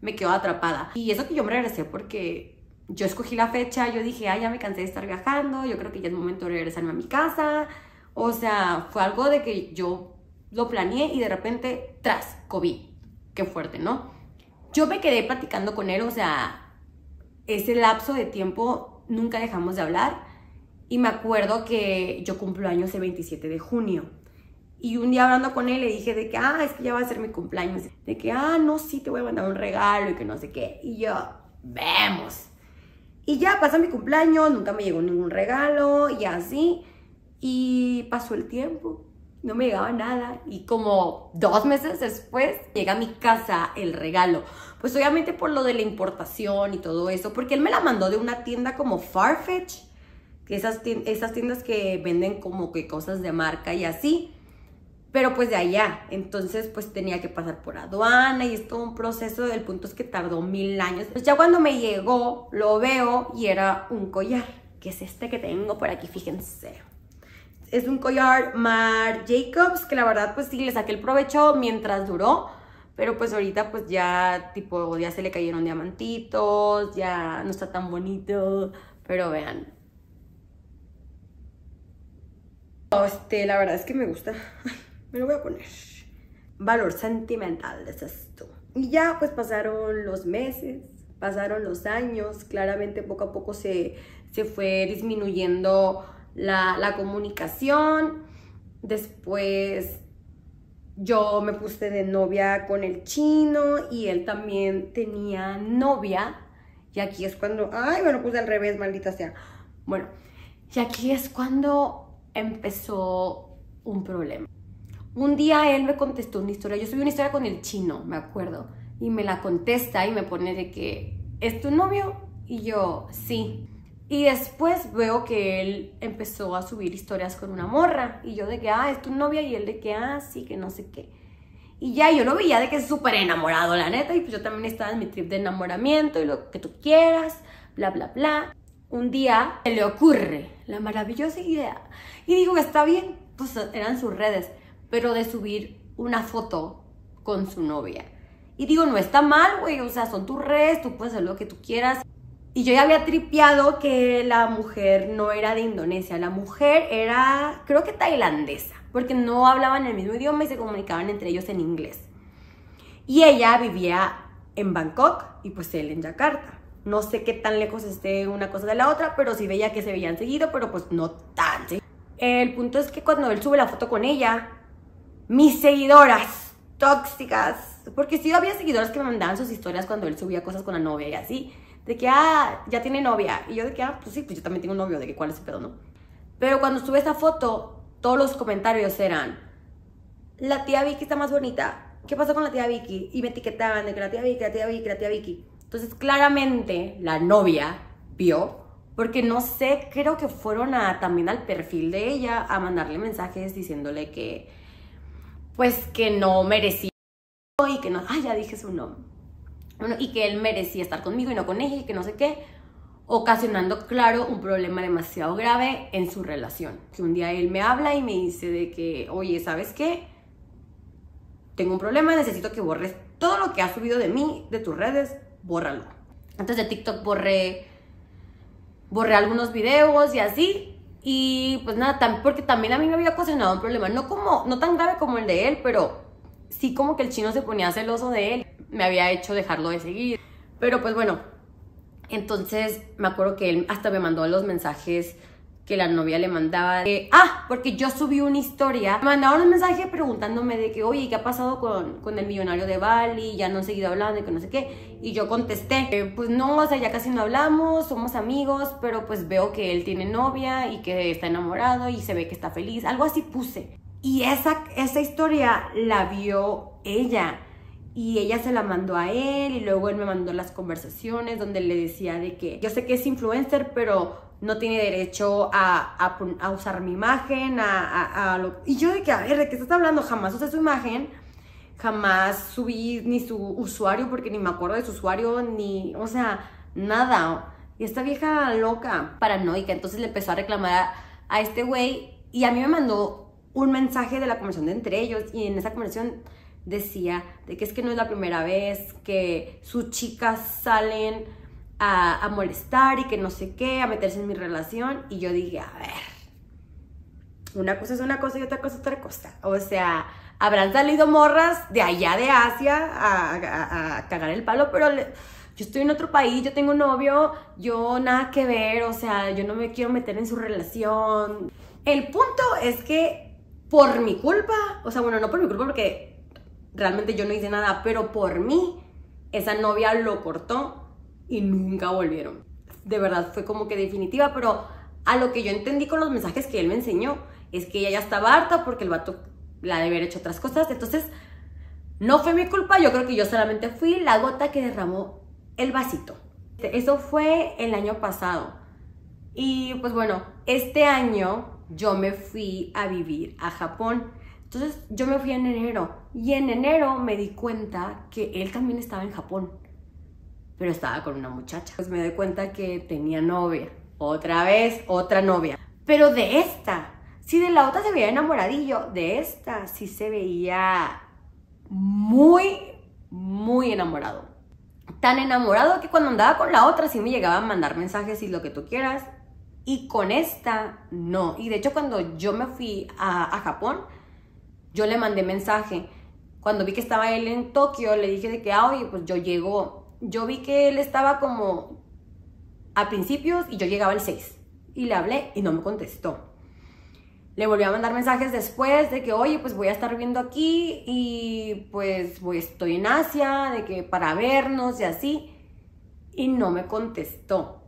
me quedo atrapada. Y eso que yo me regresé porque yo escogí la fecha, yo dije, ah, ya me cansé de estar viajando, yo creo que ya es momento de regresarme a mi casa. O sea, fue algo de que yo lo planeé y de repente, tras COVID. Qué fuerte, ¿no? Yo me quedé platicando con él, o sea, ese lapso de tiempo nunca dejamos de hablar y me acuerdo que yo cumplo años el 27 de junio. Y un día hablando con él le dije de que, ah, es que ya va a ser mi cumpleaños. De que, ah, no, sí, te voy a mandar un regalo y que no sé qué. Y yo, vemos. Y ya pasa mi cumpleaños, nunca me llegó ningún regalo y así. Y pasó el tiempo, no me llegaba nada. Y como dos meses después llega a mi casa el regalo. Pues obviamente por lo de la importación y todo eso, porque él me la mandó de una tienda como Farfetch esas, esas tiendas que venden como que cosas de marca y así, pero pues de allá. Entonces pues tenía que pasar por aduana y es todo un proceso, el punto es que tardó mil años. Pues ya cuando me llegó, lo veo y era un collar, que es este que tengo por aquí, fíjense. Es un collar Mar Jacobs, que la verdad pues sí, le saqué el provecho mientras duró. Pero pues ahorita pues ya tipo, ya se le cayeron diamantitos, ya no está tan bonito. Pero vean, Oh, este, la verdad es que me gusta. me lo voy a poner. Valor sentimental es esto. Y ya pues pasaron los meses, pasaron los años. Claramente poco a poco se, fue disminuyendo la, la comunicación. Después yo me puse de novia con el chino y él también tenía novia. Y aquí es cuando, ay, me lo puse al revés, maldita sea. Bueno, y aquí es cuando empezó un problema. Un día él me contestó una historia, yo subí una historia con el chino, me acuerdo, y me la contesta y me pone de que, ¿es tu novio? Y yo, sí. Y después veo que él empezó a subir historias con una morra, y yo de que, ah, es tu novia, y él de que, ah, sí, que no sé qué. Y ya yo lo veía de que es súper enamorado, la neta, y pues yo también estaba en mi trip de enamoramiento y lo que tú quieras, bla, bla, bla un día se le ocurre la maravillosa idea y digo, está bien, pues eran sus redes, pero de subir una foto con su novia. Y digo, no está mal, güey, o sea, son tus redes, tú puedes hacer lo que tú quieras. Y yo ya había tripeado que la mujer no era de Indonesia, la mujer era, creo que tailandesa, porque no hablaban el mismo idioma y se comunicaban entre ellos en inglés. Y ella vivía en Bangkok y pues él en Jakarta. No sé qué tan lejos esté una cosa de la otra, pero sí veía que se veían seguido, pero pues no tan. El punto es que cuando él sube la foto con ella, mis seguidoras tóxicas, porque sí había seguidoras que me mandaban sus historias cuando él subía cosas con la novia y así, de que, ah, ya tiene novia. Y yo de que, ah, pues sí, pues yo también tengo un novio, de que cuál es el pedo, ¿no? Pero cuando sube esa foto, todos los comentarios eran, la tía Vicky está más bonita. ¿Qué pasó con la tía Vicky? Y me etiquetaban de que la tía Vicky, la tía Vicky, la tía Vicky. Entonces, claramente la novia vio, porque no sé, creo que fueron a, también al perfil de ella a mandarle mensajes diciéndole que, pues, que no merecía y que no, ah, ya dije su nombre, bueno, y que él merecía estar conmigo y no con ella y que no sé qué, ocasionando, claro, un problema demasiado grave en su relación. Que un día él me habla y me dice de que, oye, ¿sabes qué? Tengo un problema, necesito que borres todo lo que ha subido de mí, de tus redes, bórralo. Antes de TikTok borré, borré algunos videos y así. Y pues nada, porque también a mí me había ocasionado un problema, no, como, no tan grave como el de él, pero sí como que el chino se ponía celoso de él. Me había hecho dejarlo de seguir. Pero pues bueno, entonces me acuerdo que él hasta me mandó los mensajes que la novia le mandaba de, ah, porque yo subí una historia, me mandaron un mensaje preguntándome de que, oye, ¿qué ha pasado con, con el millonario de Bali? Ya no han seguido hablando y que no sé qué. Y yo contesté, eh, pues no, o sea, ya casi no hablamos, somos amigos, pero pues veo que él tiene novia y que está enamorado y se ve que está feliz, algo así puse. Y esa, esa historia la vio ella y ella se la mandó a él y luego él me mandó las conversaciones donde le decía de que yo sé que es influencer, pero no tiene derecho a, usar mi imagen, a, lo... Y yo de que, qué estás hablando? Jamás usé su imagen, jamás subí ni su usuario, porque ni me acuerdo de su usuario, ni, o sea, nada. Y esta vieja loca, paranoica, entonces le empezó a reclamar a, este güey y a mí me mandó un mensaje de la conversación de entre ellos y en esa conversación decía de que es que no es la primera vez que sus chicas salen a, molestar y que no sé qué, a meterse en mi relación. Y yo dije, a ver, una cosa es una cosa y otra cosa es otra cosa. O sea, habrán salido morras de allá de Asia a, cagar el palo, pero yo estoy en otro país, yo tengo un novio, yo nada que ver, o sea, yo no me quiero meter en su relación. El punto es que por mi culpa, o sea, bueno, no por mi culpa porque realmente yo no hice nada, pero por mí, esa novia lo cortó y nunca volvieron. De verdad fue como que definitiva, pero a lo que yo entendí con los mensajes que él me enseñó, es que ella ya estaba harta porque el vato la debe haber hecho otras cosas. Entonces, no fue mi culpa, yo creo que yo solamente fui la gota que derramó el vasito. Eso fue el año pasado. Y pues bueno, este año yo me fui a vivir a Japón. Entonces yo me fui en enero y en enero me di cuenta que él también estaba en Japón pero estaba con una muchacha. Pues me doy cuenta que tenía novia, otra vez, otra novia, pero de esta. Si de la otra se veía enamoradillo, de esta sí se veía muy, muy enamorado. Tan enamorado que cuando andaba con la otra sí me llegaba a mandar mensajes y lo que tú quieras. Y con esta no. Y de hecho cuando yo me fui a, Japón, yo le mandé mensaje. Cuando vi que estaba él en Tokio, le dije de que, ah, pues yo llego yo vi que él estaba como a principios y yo llegaba al 6 y le hablé y no me contestó. Le volví a mandar mensajes después de que, oye, pues voy a estar viendo aquí y pues estoy en Asia, de que para vernos y así. Y no me contestó.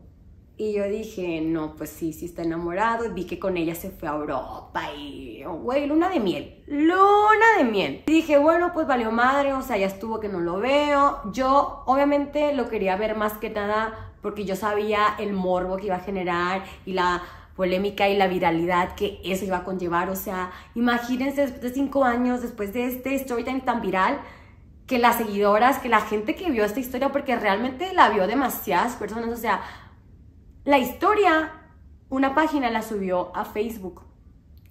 Y yo dije, no, pues sí, sí está enamorado. Vi que con ella se fue a Europa y, oh, güey, luna de miel. Luna de miel. Y dije, bueno, pues valió madre, o sea, ya estuvo que no lo veo. Yo obviamente lo quería ver más que nada porque yo sabía el morbo que iba a generar y la polémica y la viralidad que eso iba a conllevar. O sea, imagínense después de cinco años, después de este storytime tan viral, que las seguidoras, que la gente que vio esta historia, porque realmente la vio demasiadas personas, o sea, la historia, una página la subió a Facebook.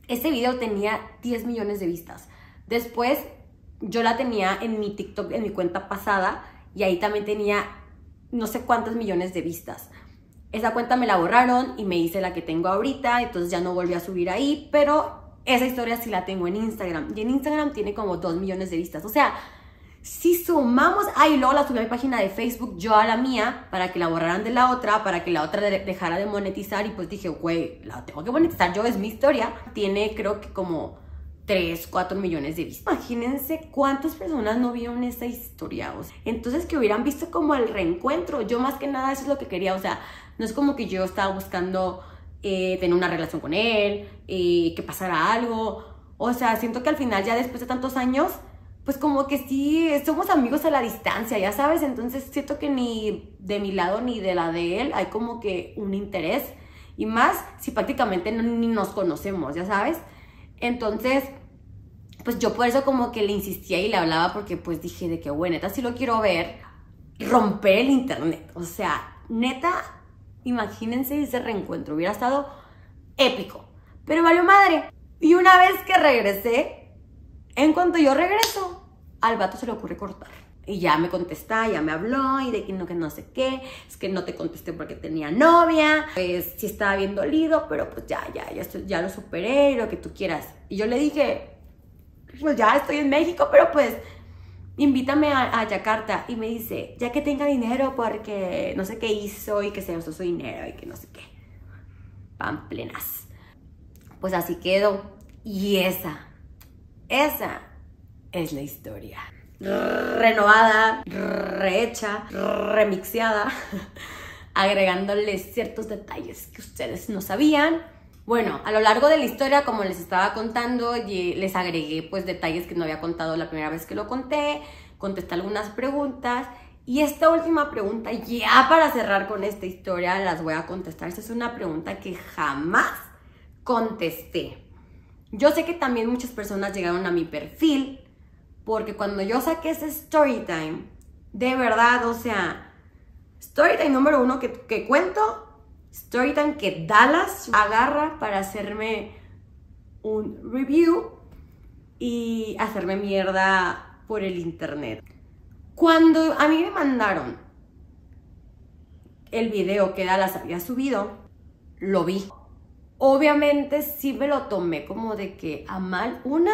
ese video tenía 10 millones de vistas. Después yo la tenía en mi TikTok, en mi cuenta pasada, y ahí también tenía no sé cuántos millones de vistas. Esa cuenta me la borraron y me hice la que tengo ahorita, entonces ya no volví a subir ahí, pero esa historia sí la tengo en Instagram. Y en Instagram tiene como 2 millones de vistas. O sea, si sumamos, ay, luego la subí a mi página de Facebook, yo a la mía, para que la borraran de la otra, para que la otra dejara de monetizar y pues dije, güey, la tengo que monetizar, yo es mi historia. Tiene creo que como 3, 4 millones de vistas. Imagínense cuántas personas no vieron esa historia, entonces que hubieran visto como el reencuentro. Yo más que nada eso es lo que quería, o sea, no es como que yo estaba buscando eh, tener una relación con él, eh, que pasara algo. O sea, siento que al final ya después de tantos años pues como que sí, somos amigos a la distancia, ya sabes, entonces siento que ni de mi lado ni de la de él hay como que un interés, y más si prácticamente no, ni nos conocemos, ya sabes, entonces, pues yo por eso como que le insistía y le hablaba porque pues dije de que, bueno, neta, si lo quiero ver, romper el internet, o sea, neta, imagínense ese reencuentro, hubiera estado épico, pero valió madre, y una vez que regresé, en cuanto yo regreso, al vato se le ocurre cortar. Y ya me contesta, ya me habló y de que no, que no sé qué, es que no te contesté porque tenía novia, pues sí estaba bien dolido, pero pues ya, ya, ya, lo superé lo que tú quieras. Y yo le dije, pues ya estoy en México, pero pues invítame a, a Yakarta. Y me dice, ya que tenga dinero porque no sé qué hizo y que se usó su dinero y que no sé qué. plenas. Pues así quedó. Y esa esa es la historia. Renovada, rehecha, remixeada, agregándoles ciertos detalles que ustedes no sabían. Bueno, a lo largo de la historia, como les estaba contando, les agregué pues detalles que no había contado la primera vez que lo conté, contesté algunas preguntas y esta última pregunta, ya para cerrar con esta historia, las voy a contestar. Esta es una pregunta que jamás contesté. Yo sé que también muchas personas llegaron a mi perfil porque cuando yo saqué ese story time, de verdad, o sea, story time número uno que, que cuento, story time que Dallas agarra para hacerme un review y hacerme mierda por el internet. Cuando a mí me mandaron el video que Dallas había subido, lo vi obviamente sí me lo tomé como de que a mal una,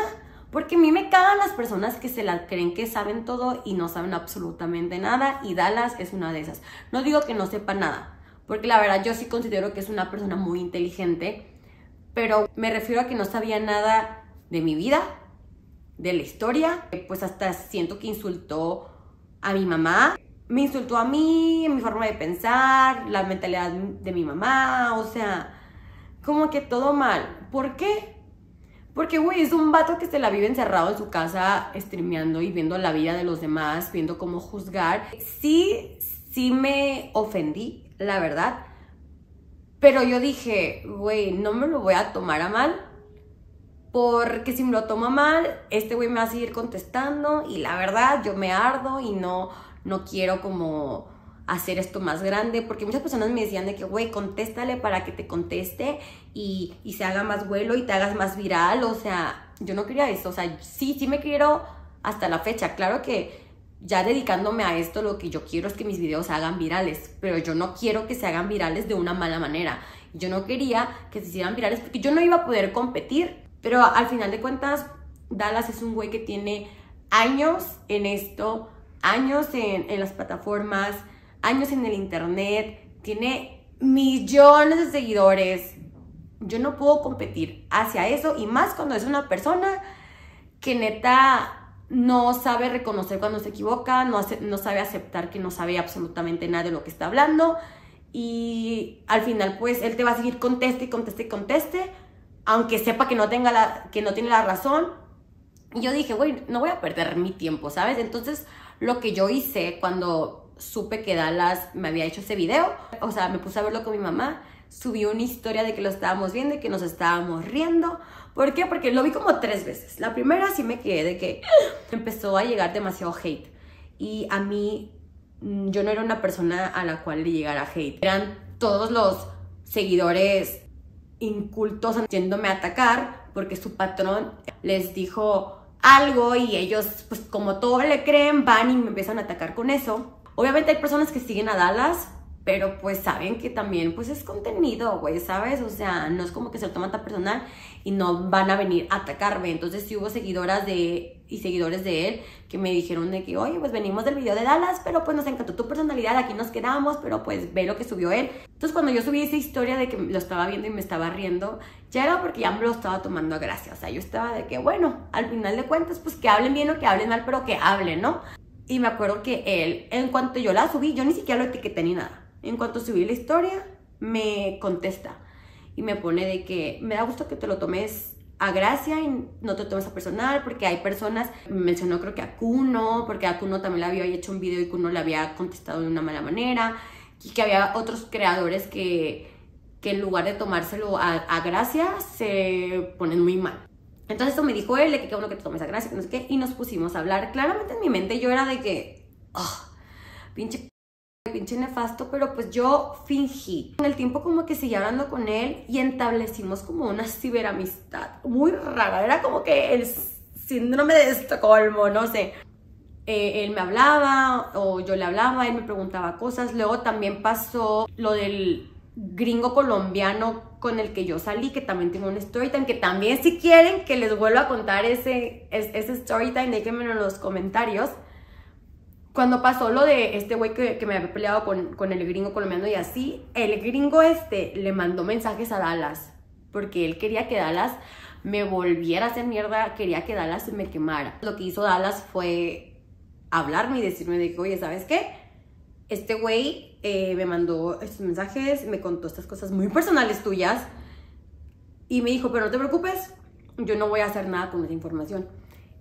porque a mí me cagan las personas que se la creen que saben todo y no saben absolutamente nada y Dallas es una de esas. No digo que no sepa nada, porque la verdad yo sí considero que es una persona muy inteligente, pero me refiero a que no sabía nada de mi vida, de la historia, pues hasta siento que insultó a mi mamá, me insultó a mí, mi forma de pensar, la mentalidad de mi mamá, o sea, como que todo mal. ¿Por qué? Porque, güey, es un vato que se la vive encerrado en su casa, streameando y viendo la vida de los demás, viendo cómo juzgar. Sí, sí me ofendí, la verdad. Pero yo dije, güey, no me lo voy a tomar a mal. Porque si me lo tomo mal, este güey me va a seguir contestando. Y la verdad, yo me ardo y no, no quiero como hacer esto más grande, porque muchas personas me decían de que, güey, contéstale para que te conteste y, y, se haga más vuelo y te hagas más viral, o sea, yo no quería eso, o sea, sí, sí me quiero hasta la fecha, claro que ya dedicándome a esto, lo que yo quiero es que mis videos se hagan virales, pero yo no quiero que se hagan virales de una mala manera, yo no quería que se hicieran virales porque yo no iba a poder competir, pero al final de cuentas, Dallas es un güey que tiene años en esto, años en, en las plataformas, años en el Internet, tiene millones de seguidores. Yo no puedo competir hacia eso y más cuando es una persona que neta no sabe reconocer cuando se equivoca, no, hace, no sabe aceptar que no sabe absolutamente nada de lo que está hablando y al final pues él te va a seguir conteste y conteste y conteste, aunque sepa que no, tenga la, que no tiene la razón. Y yo dije, güey, no voy a perder mi tiempo, ¿sabes? Entonces lo que yo hice cuando supe que Dallas me había hecho ese video. O sea, me puse a verlo con mi mamá. Subí una historia de que lo estábamos viendo y que nos estábamos riendo. ¿Por qué? Porque lo vi como tres veces. La primera sí me quedé de que empezó a llegar demasiado hate. Y a mí, mm, yo no era una persona a la cual le llegara hate. Eran todos los seguidores incultos haciéndome atacar porque su patrón les dijo algo y ellos, pues como todos le creen, van y me empiezan a atacar con eso. Obviamente hay personas que siguen a Dallas, pero pues saben que también pues es contenido, güey, ¿sabes? O sea, no es como que se lo toman tan personal y no van a venir a atacarme. Entonces si hubo seguidoras de y seguidores de él que me dijeron de que, oye, pues venimos del video de Dallas, pero pues nos encantó tu personalidad, aquí nos quedamos, pero pues ve lo que subió él. Entonces cuando yo subí esa historia de que lo estaba viendo y me estaba riendo, ya era porque ya me lo estaba tomando a gracia. O sea, yo estaba de que, bueno, al final de cuentas, pues que hablen bien o que hablen mal, pero que hablen, ¿no? Y me acuerdo que él, en cuanto yo la subí, yo ni siquiera lo etiqueté ni nada. En cuanto subí la historia, me contesta y me pone de que me da gusto que te lo tomes a gracia y no te tomes a personal porque hay personas, mencionó creo que a Kuno, porque a Kuno también le había hecho un video y Kuno le había contestado de una mala manera y que había otros creadores que, en lugar de tomárselo a gracia se ponen muy mal. Entonces eso me dijo él, le que uno que te tomes esa gracia, que no sé qué, y nos pusimos a hablar. Claramente en mi mente yo era de que, ah, pinche pinche nefasto, pero pues yo fingí. Con el tiempo como que seguí hablando con él y establecimos como una ciberamistad muy rara. Era como que el síndrome de Estocolmo, no sé. Eh, él me hablaba o yo le hablaba, él me preguntaba cosas. Luego también pasó lo del gringo colombiano con el que yo salí, que también tengo un story time, que también si quieren que les vuelva a contar ese, ese story time, déjenmelo en los comentarios. Cuando pasó lo de este güey que, me había peleado con, con el gringo colombiano y así, el gringo este le mandó mensajes a Dallas, porque él quería que Dallas me volviera a hacer mierda, quería que Dallas me quemara. Lo que hizo Dallas fue hablarme y decirme de que, oye, ¿sabes qué? Este güey eh, me mandó estos mensajes, me contó estas cosas muy personales tuyas y me dijo, pero no te preocupes, yo no voy a hacer nada con esa información.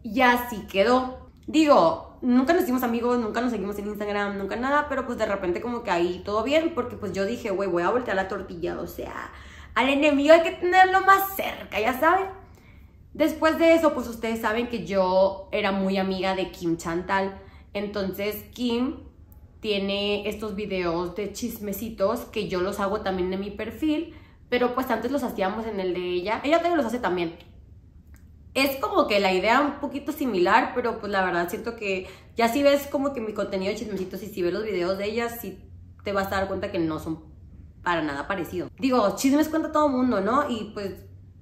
Y así quedó. Digo, nunca nos hicimos amigos, nunca nos seguimos en Instagram, nunca nada, pero pues de repente como que ahí todo bien, porque pues yo dije, güey, voy a voltear la tortilla, o sea, al enemigo hay que tenerlo más cerca, ya saben. Después de eso, pues ustedes saben que yo era muy amiga de Kim Chantal, entonces Kim tiene estos videos de chismecitos que yo los hago también en mi perfil, pero pues antes los hacíamos en el de ella. Ella también los hace también. Es como que la idea un poquito similar, pero pues la verdad siento que ya si ves como que mi contenido de chismecitos y si ves los videos de ella, Si te vas a dar cuenta que no son para nada parecidos. Digo, chismes cuenta todo mundo, ¿no? Y pues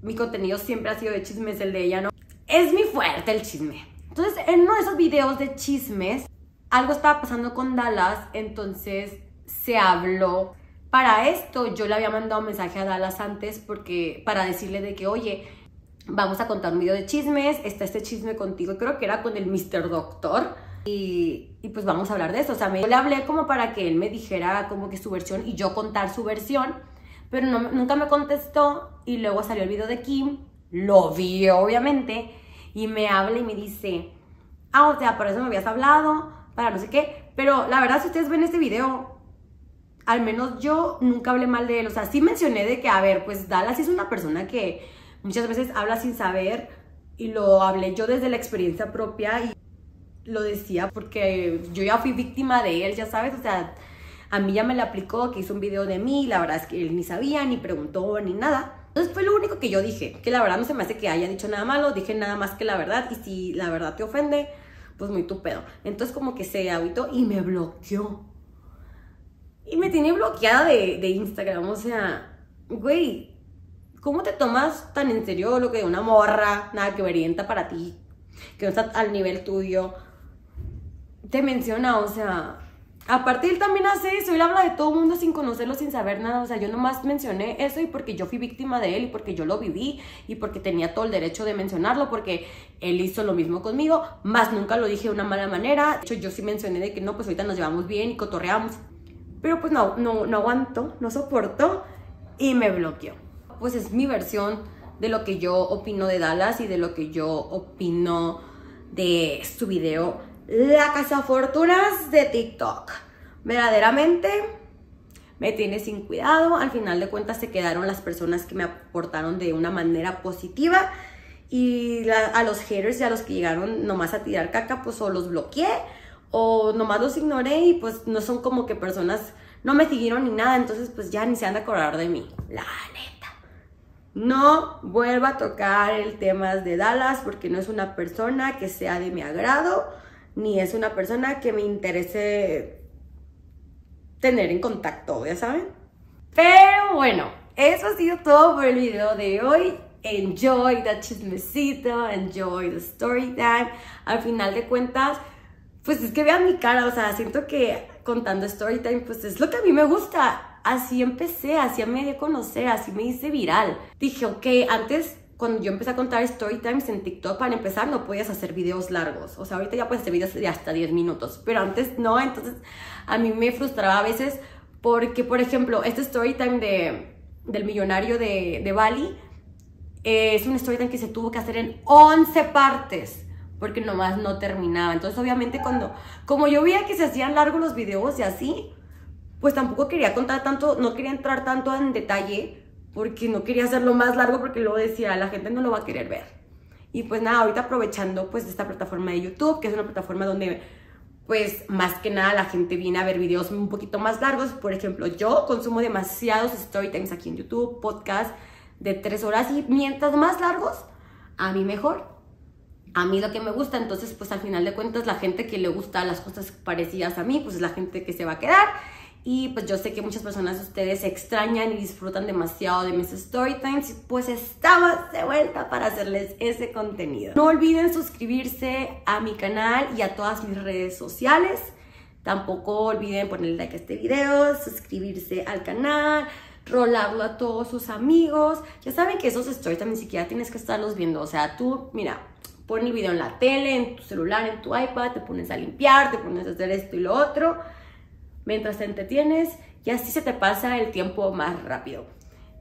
mi contenido siempre ha sido de chismes, el de ella, ¿no? Es mi fuerte el chisme. Entonces, en uno de esos videos de chismes, algo estaba pasando con Dallas, entonces se habló. Para esto yo le había mandado un mensaje a Dallas antes porque para decirle de que, oye, vamos a contar un video de chismes, está este chisme contigo, creo que era con el Mr. Doctor. Y, y pues vamos a hablar de eso. O sea, le hablé como para que él me dijera como que su versión y yo contar su versión, pero nunca me contestó y luego salió el video de Kim, lo vi obviamente, y me habla y me dice, ah, o sea, por eso me habías hablado, para no sé qué. Pero la verdad, si ustedes ven este video, al menos yo nunca hablé mal de él. O sea, sí mencioné de que, a ver, pues Dallas es una persona que muchas veces habla sin saber y lo hablé yo desde la experiencia propia y lo decía porque yo ya fui víctima de él, ya sabes, o sea, a mí ya me le aplicó, que hizo un video de mí, la verdad es que él ni sabía, ni preguntó, ni nada. Entonces fue lo único que yo dije, que la verdad no se me hace que haya dicho nada malo, dije nada más que la verdad y si la verdad te ofende, pues muy tu Entonces como que se habitó y me bloqueó. Y me tiene bloqueada de, Instagram, o sea, güey, ¿cómo te tomas tan en serio lo que una morra, nada que orienta para ti, que no está al nivel tuyo? Te menciona, o sea, Aparte, él también hace eso, él habla de todo mundo sin conocerlo, sin saber nada. O sea, yo nomás mencioné eso y porque yo fui víctima de él y porque yo lo viví y porque tenía todo el derecho de mencionarlo, porque él hizo lo mismo conmigo, más nunca lo dije de una mala manera. De hecho, yo sí mencioné de que no, pues ahorita nos llevamos bien y cotorreamos. Pero pues no, no, no aguantó, no soportó y me bloqueó. Pues es mi versión de lo que yo opino de Dallas y de lo que yo opino de su video la cazafortunas de TikTok. Verdaderamente me tiene sin cuidado. Al final de cuentas se quedaron las personas que me aportaron de una manera positiva. Y a los haters y a los que llegaron nomás a tirar caca, pues o los bloqueé o nomás los ignoré y pues no son como que personas, no me siguieron ni nada, entonces pues ya ni se han de acordar de mí. La neta. No vuelvo a tocar el tema de Dallas porque no es una persona que sea de mi agrado ni es una persona que me interese tener en contacto, ya saben. Pero bueno, eso ha sido todo por el video de hoy. Enjoy the chismecito, enjoy the story time. Al final de cuentas, pues es que vean mi cara, o sea, siento que contando story time, pues es lo que a mí me gusta. Así empecé, así me di conocer, así me hice viral. Dije, ok, antes cuando yo empecé a contar story times en TikTok, para empezar no podías hacer videos largos. O sea, ahorita ya puedes hacer videos de hasta 10 minutos, pero antes no. Entonces, a mí me frustraba a veces porque, por ejemplo, este story time de, del millonario de, de Bali eh, es un story time que se tuvo que hacer en 11 partes porque nomás no terminaba. Entonces, obviamente, cuando, como yo veía que se hacían largos los videos y así, pues tampoco quería contar tanto, no quería entrar tanto en detalle porque no quería hacerlo más largo porque luego decía, la gente no lo va a querer ver. Y pues nada, ahorita aprovechando pues esta plataforma de YouTube, que es una plataforma donde pues más que nada la gente viene a ver videos un poquito más largos. Por ejemplo, yo consumo demasiados story times aquí en YouTube, podcast de tres horas y mientras más largos, a mí mejor. A mí lo que me gusta, entonces pues al final de cuentas la gente que le gusta las cosas parecidas a mí, pues es la gente que se va a quedar y pues yo sé que muchas personas ustedes extrañan y disfrutan demasiado de mis story times, pues estamos de vuelta para hacerles ese contenido. No olviden suscribirse a mi canal y a todas mis redes sociales. Tampoco olviden ponerle like a este video, suscribirse al canal, rolarlo a todos sus amigos. Ya saben que esos stories ni siquiera tienes que estarlos viendo. O sea, tú, mira, pon el video en la tele, en tu celular, en tu iPad, te pones a limpiar, te pones a hacer esto y lo otro mientras te entretienes y así se te pasa el tiempo más rápido.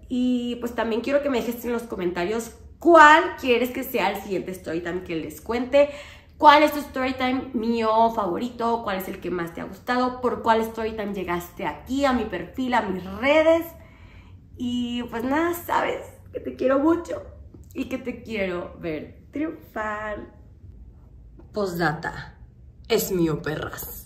Y pues también quiero que me dejes en los comentarios cuál quieres que sea el siguiente story time que les cuente. ¿Cuál es tu story time mío favorito? ¿Cuál es el que más te ha gustado? ¿Por cuál story time llegaste aquí a mi perfil, a mis redes? Y pues nada, sabes que te quiero mucho y que te quiero ver triunfar. Postdata. Es mío, perras.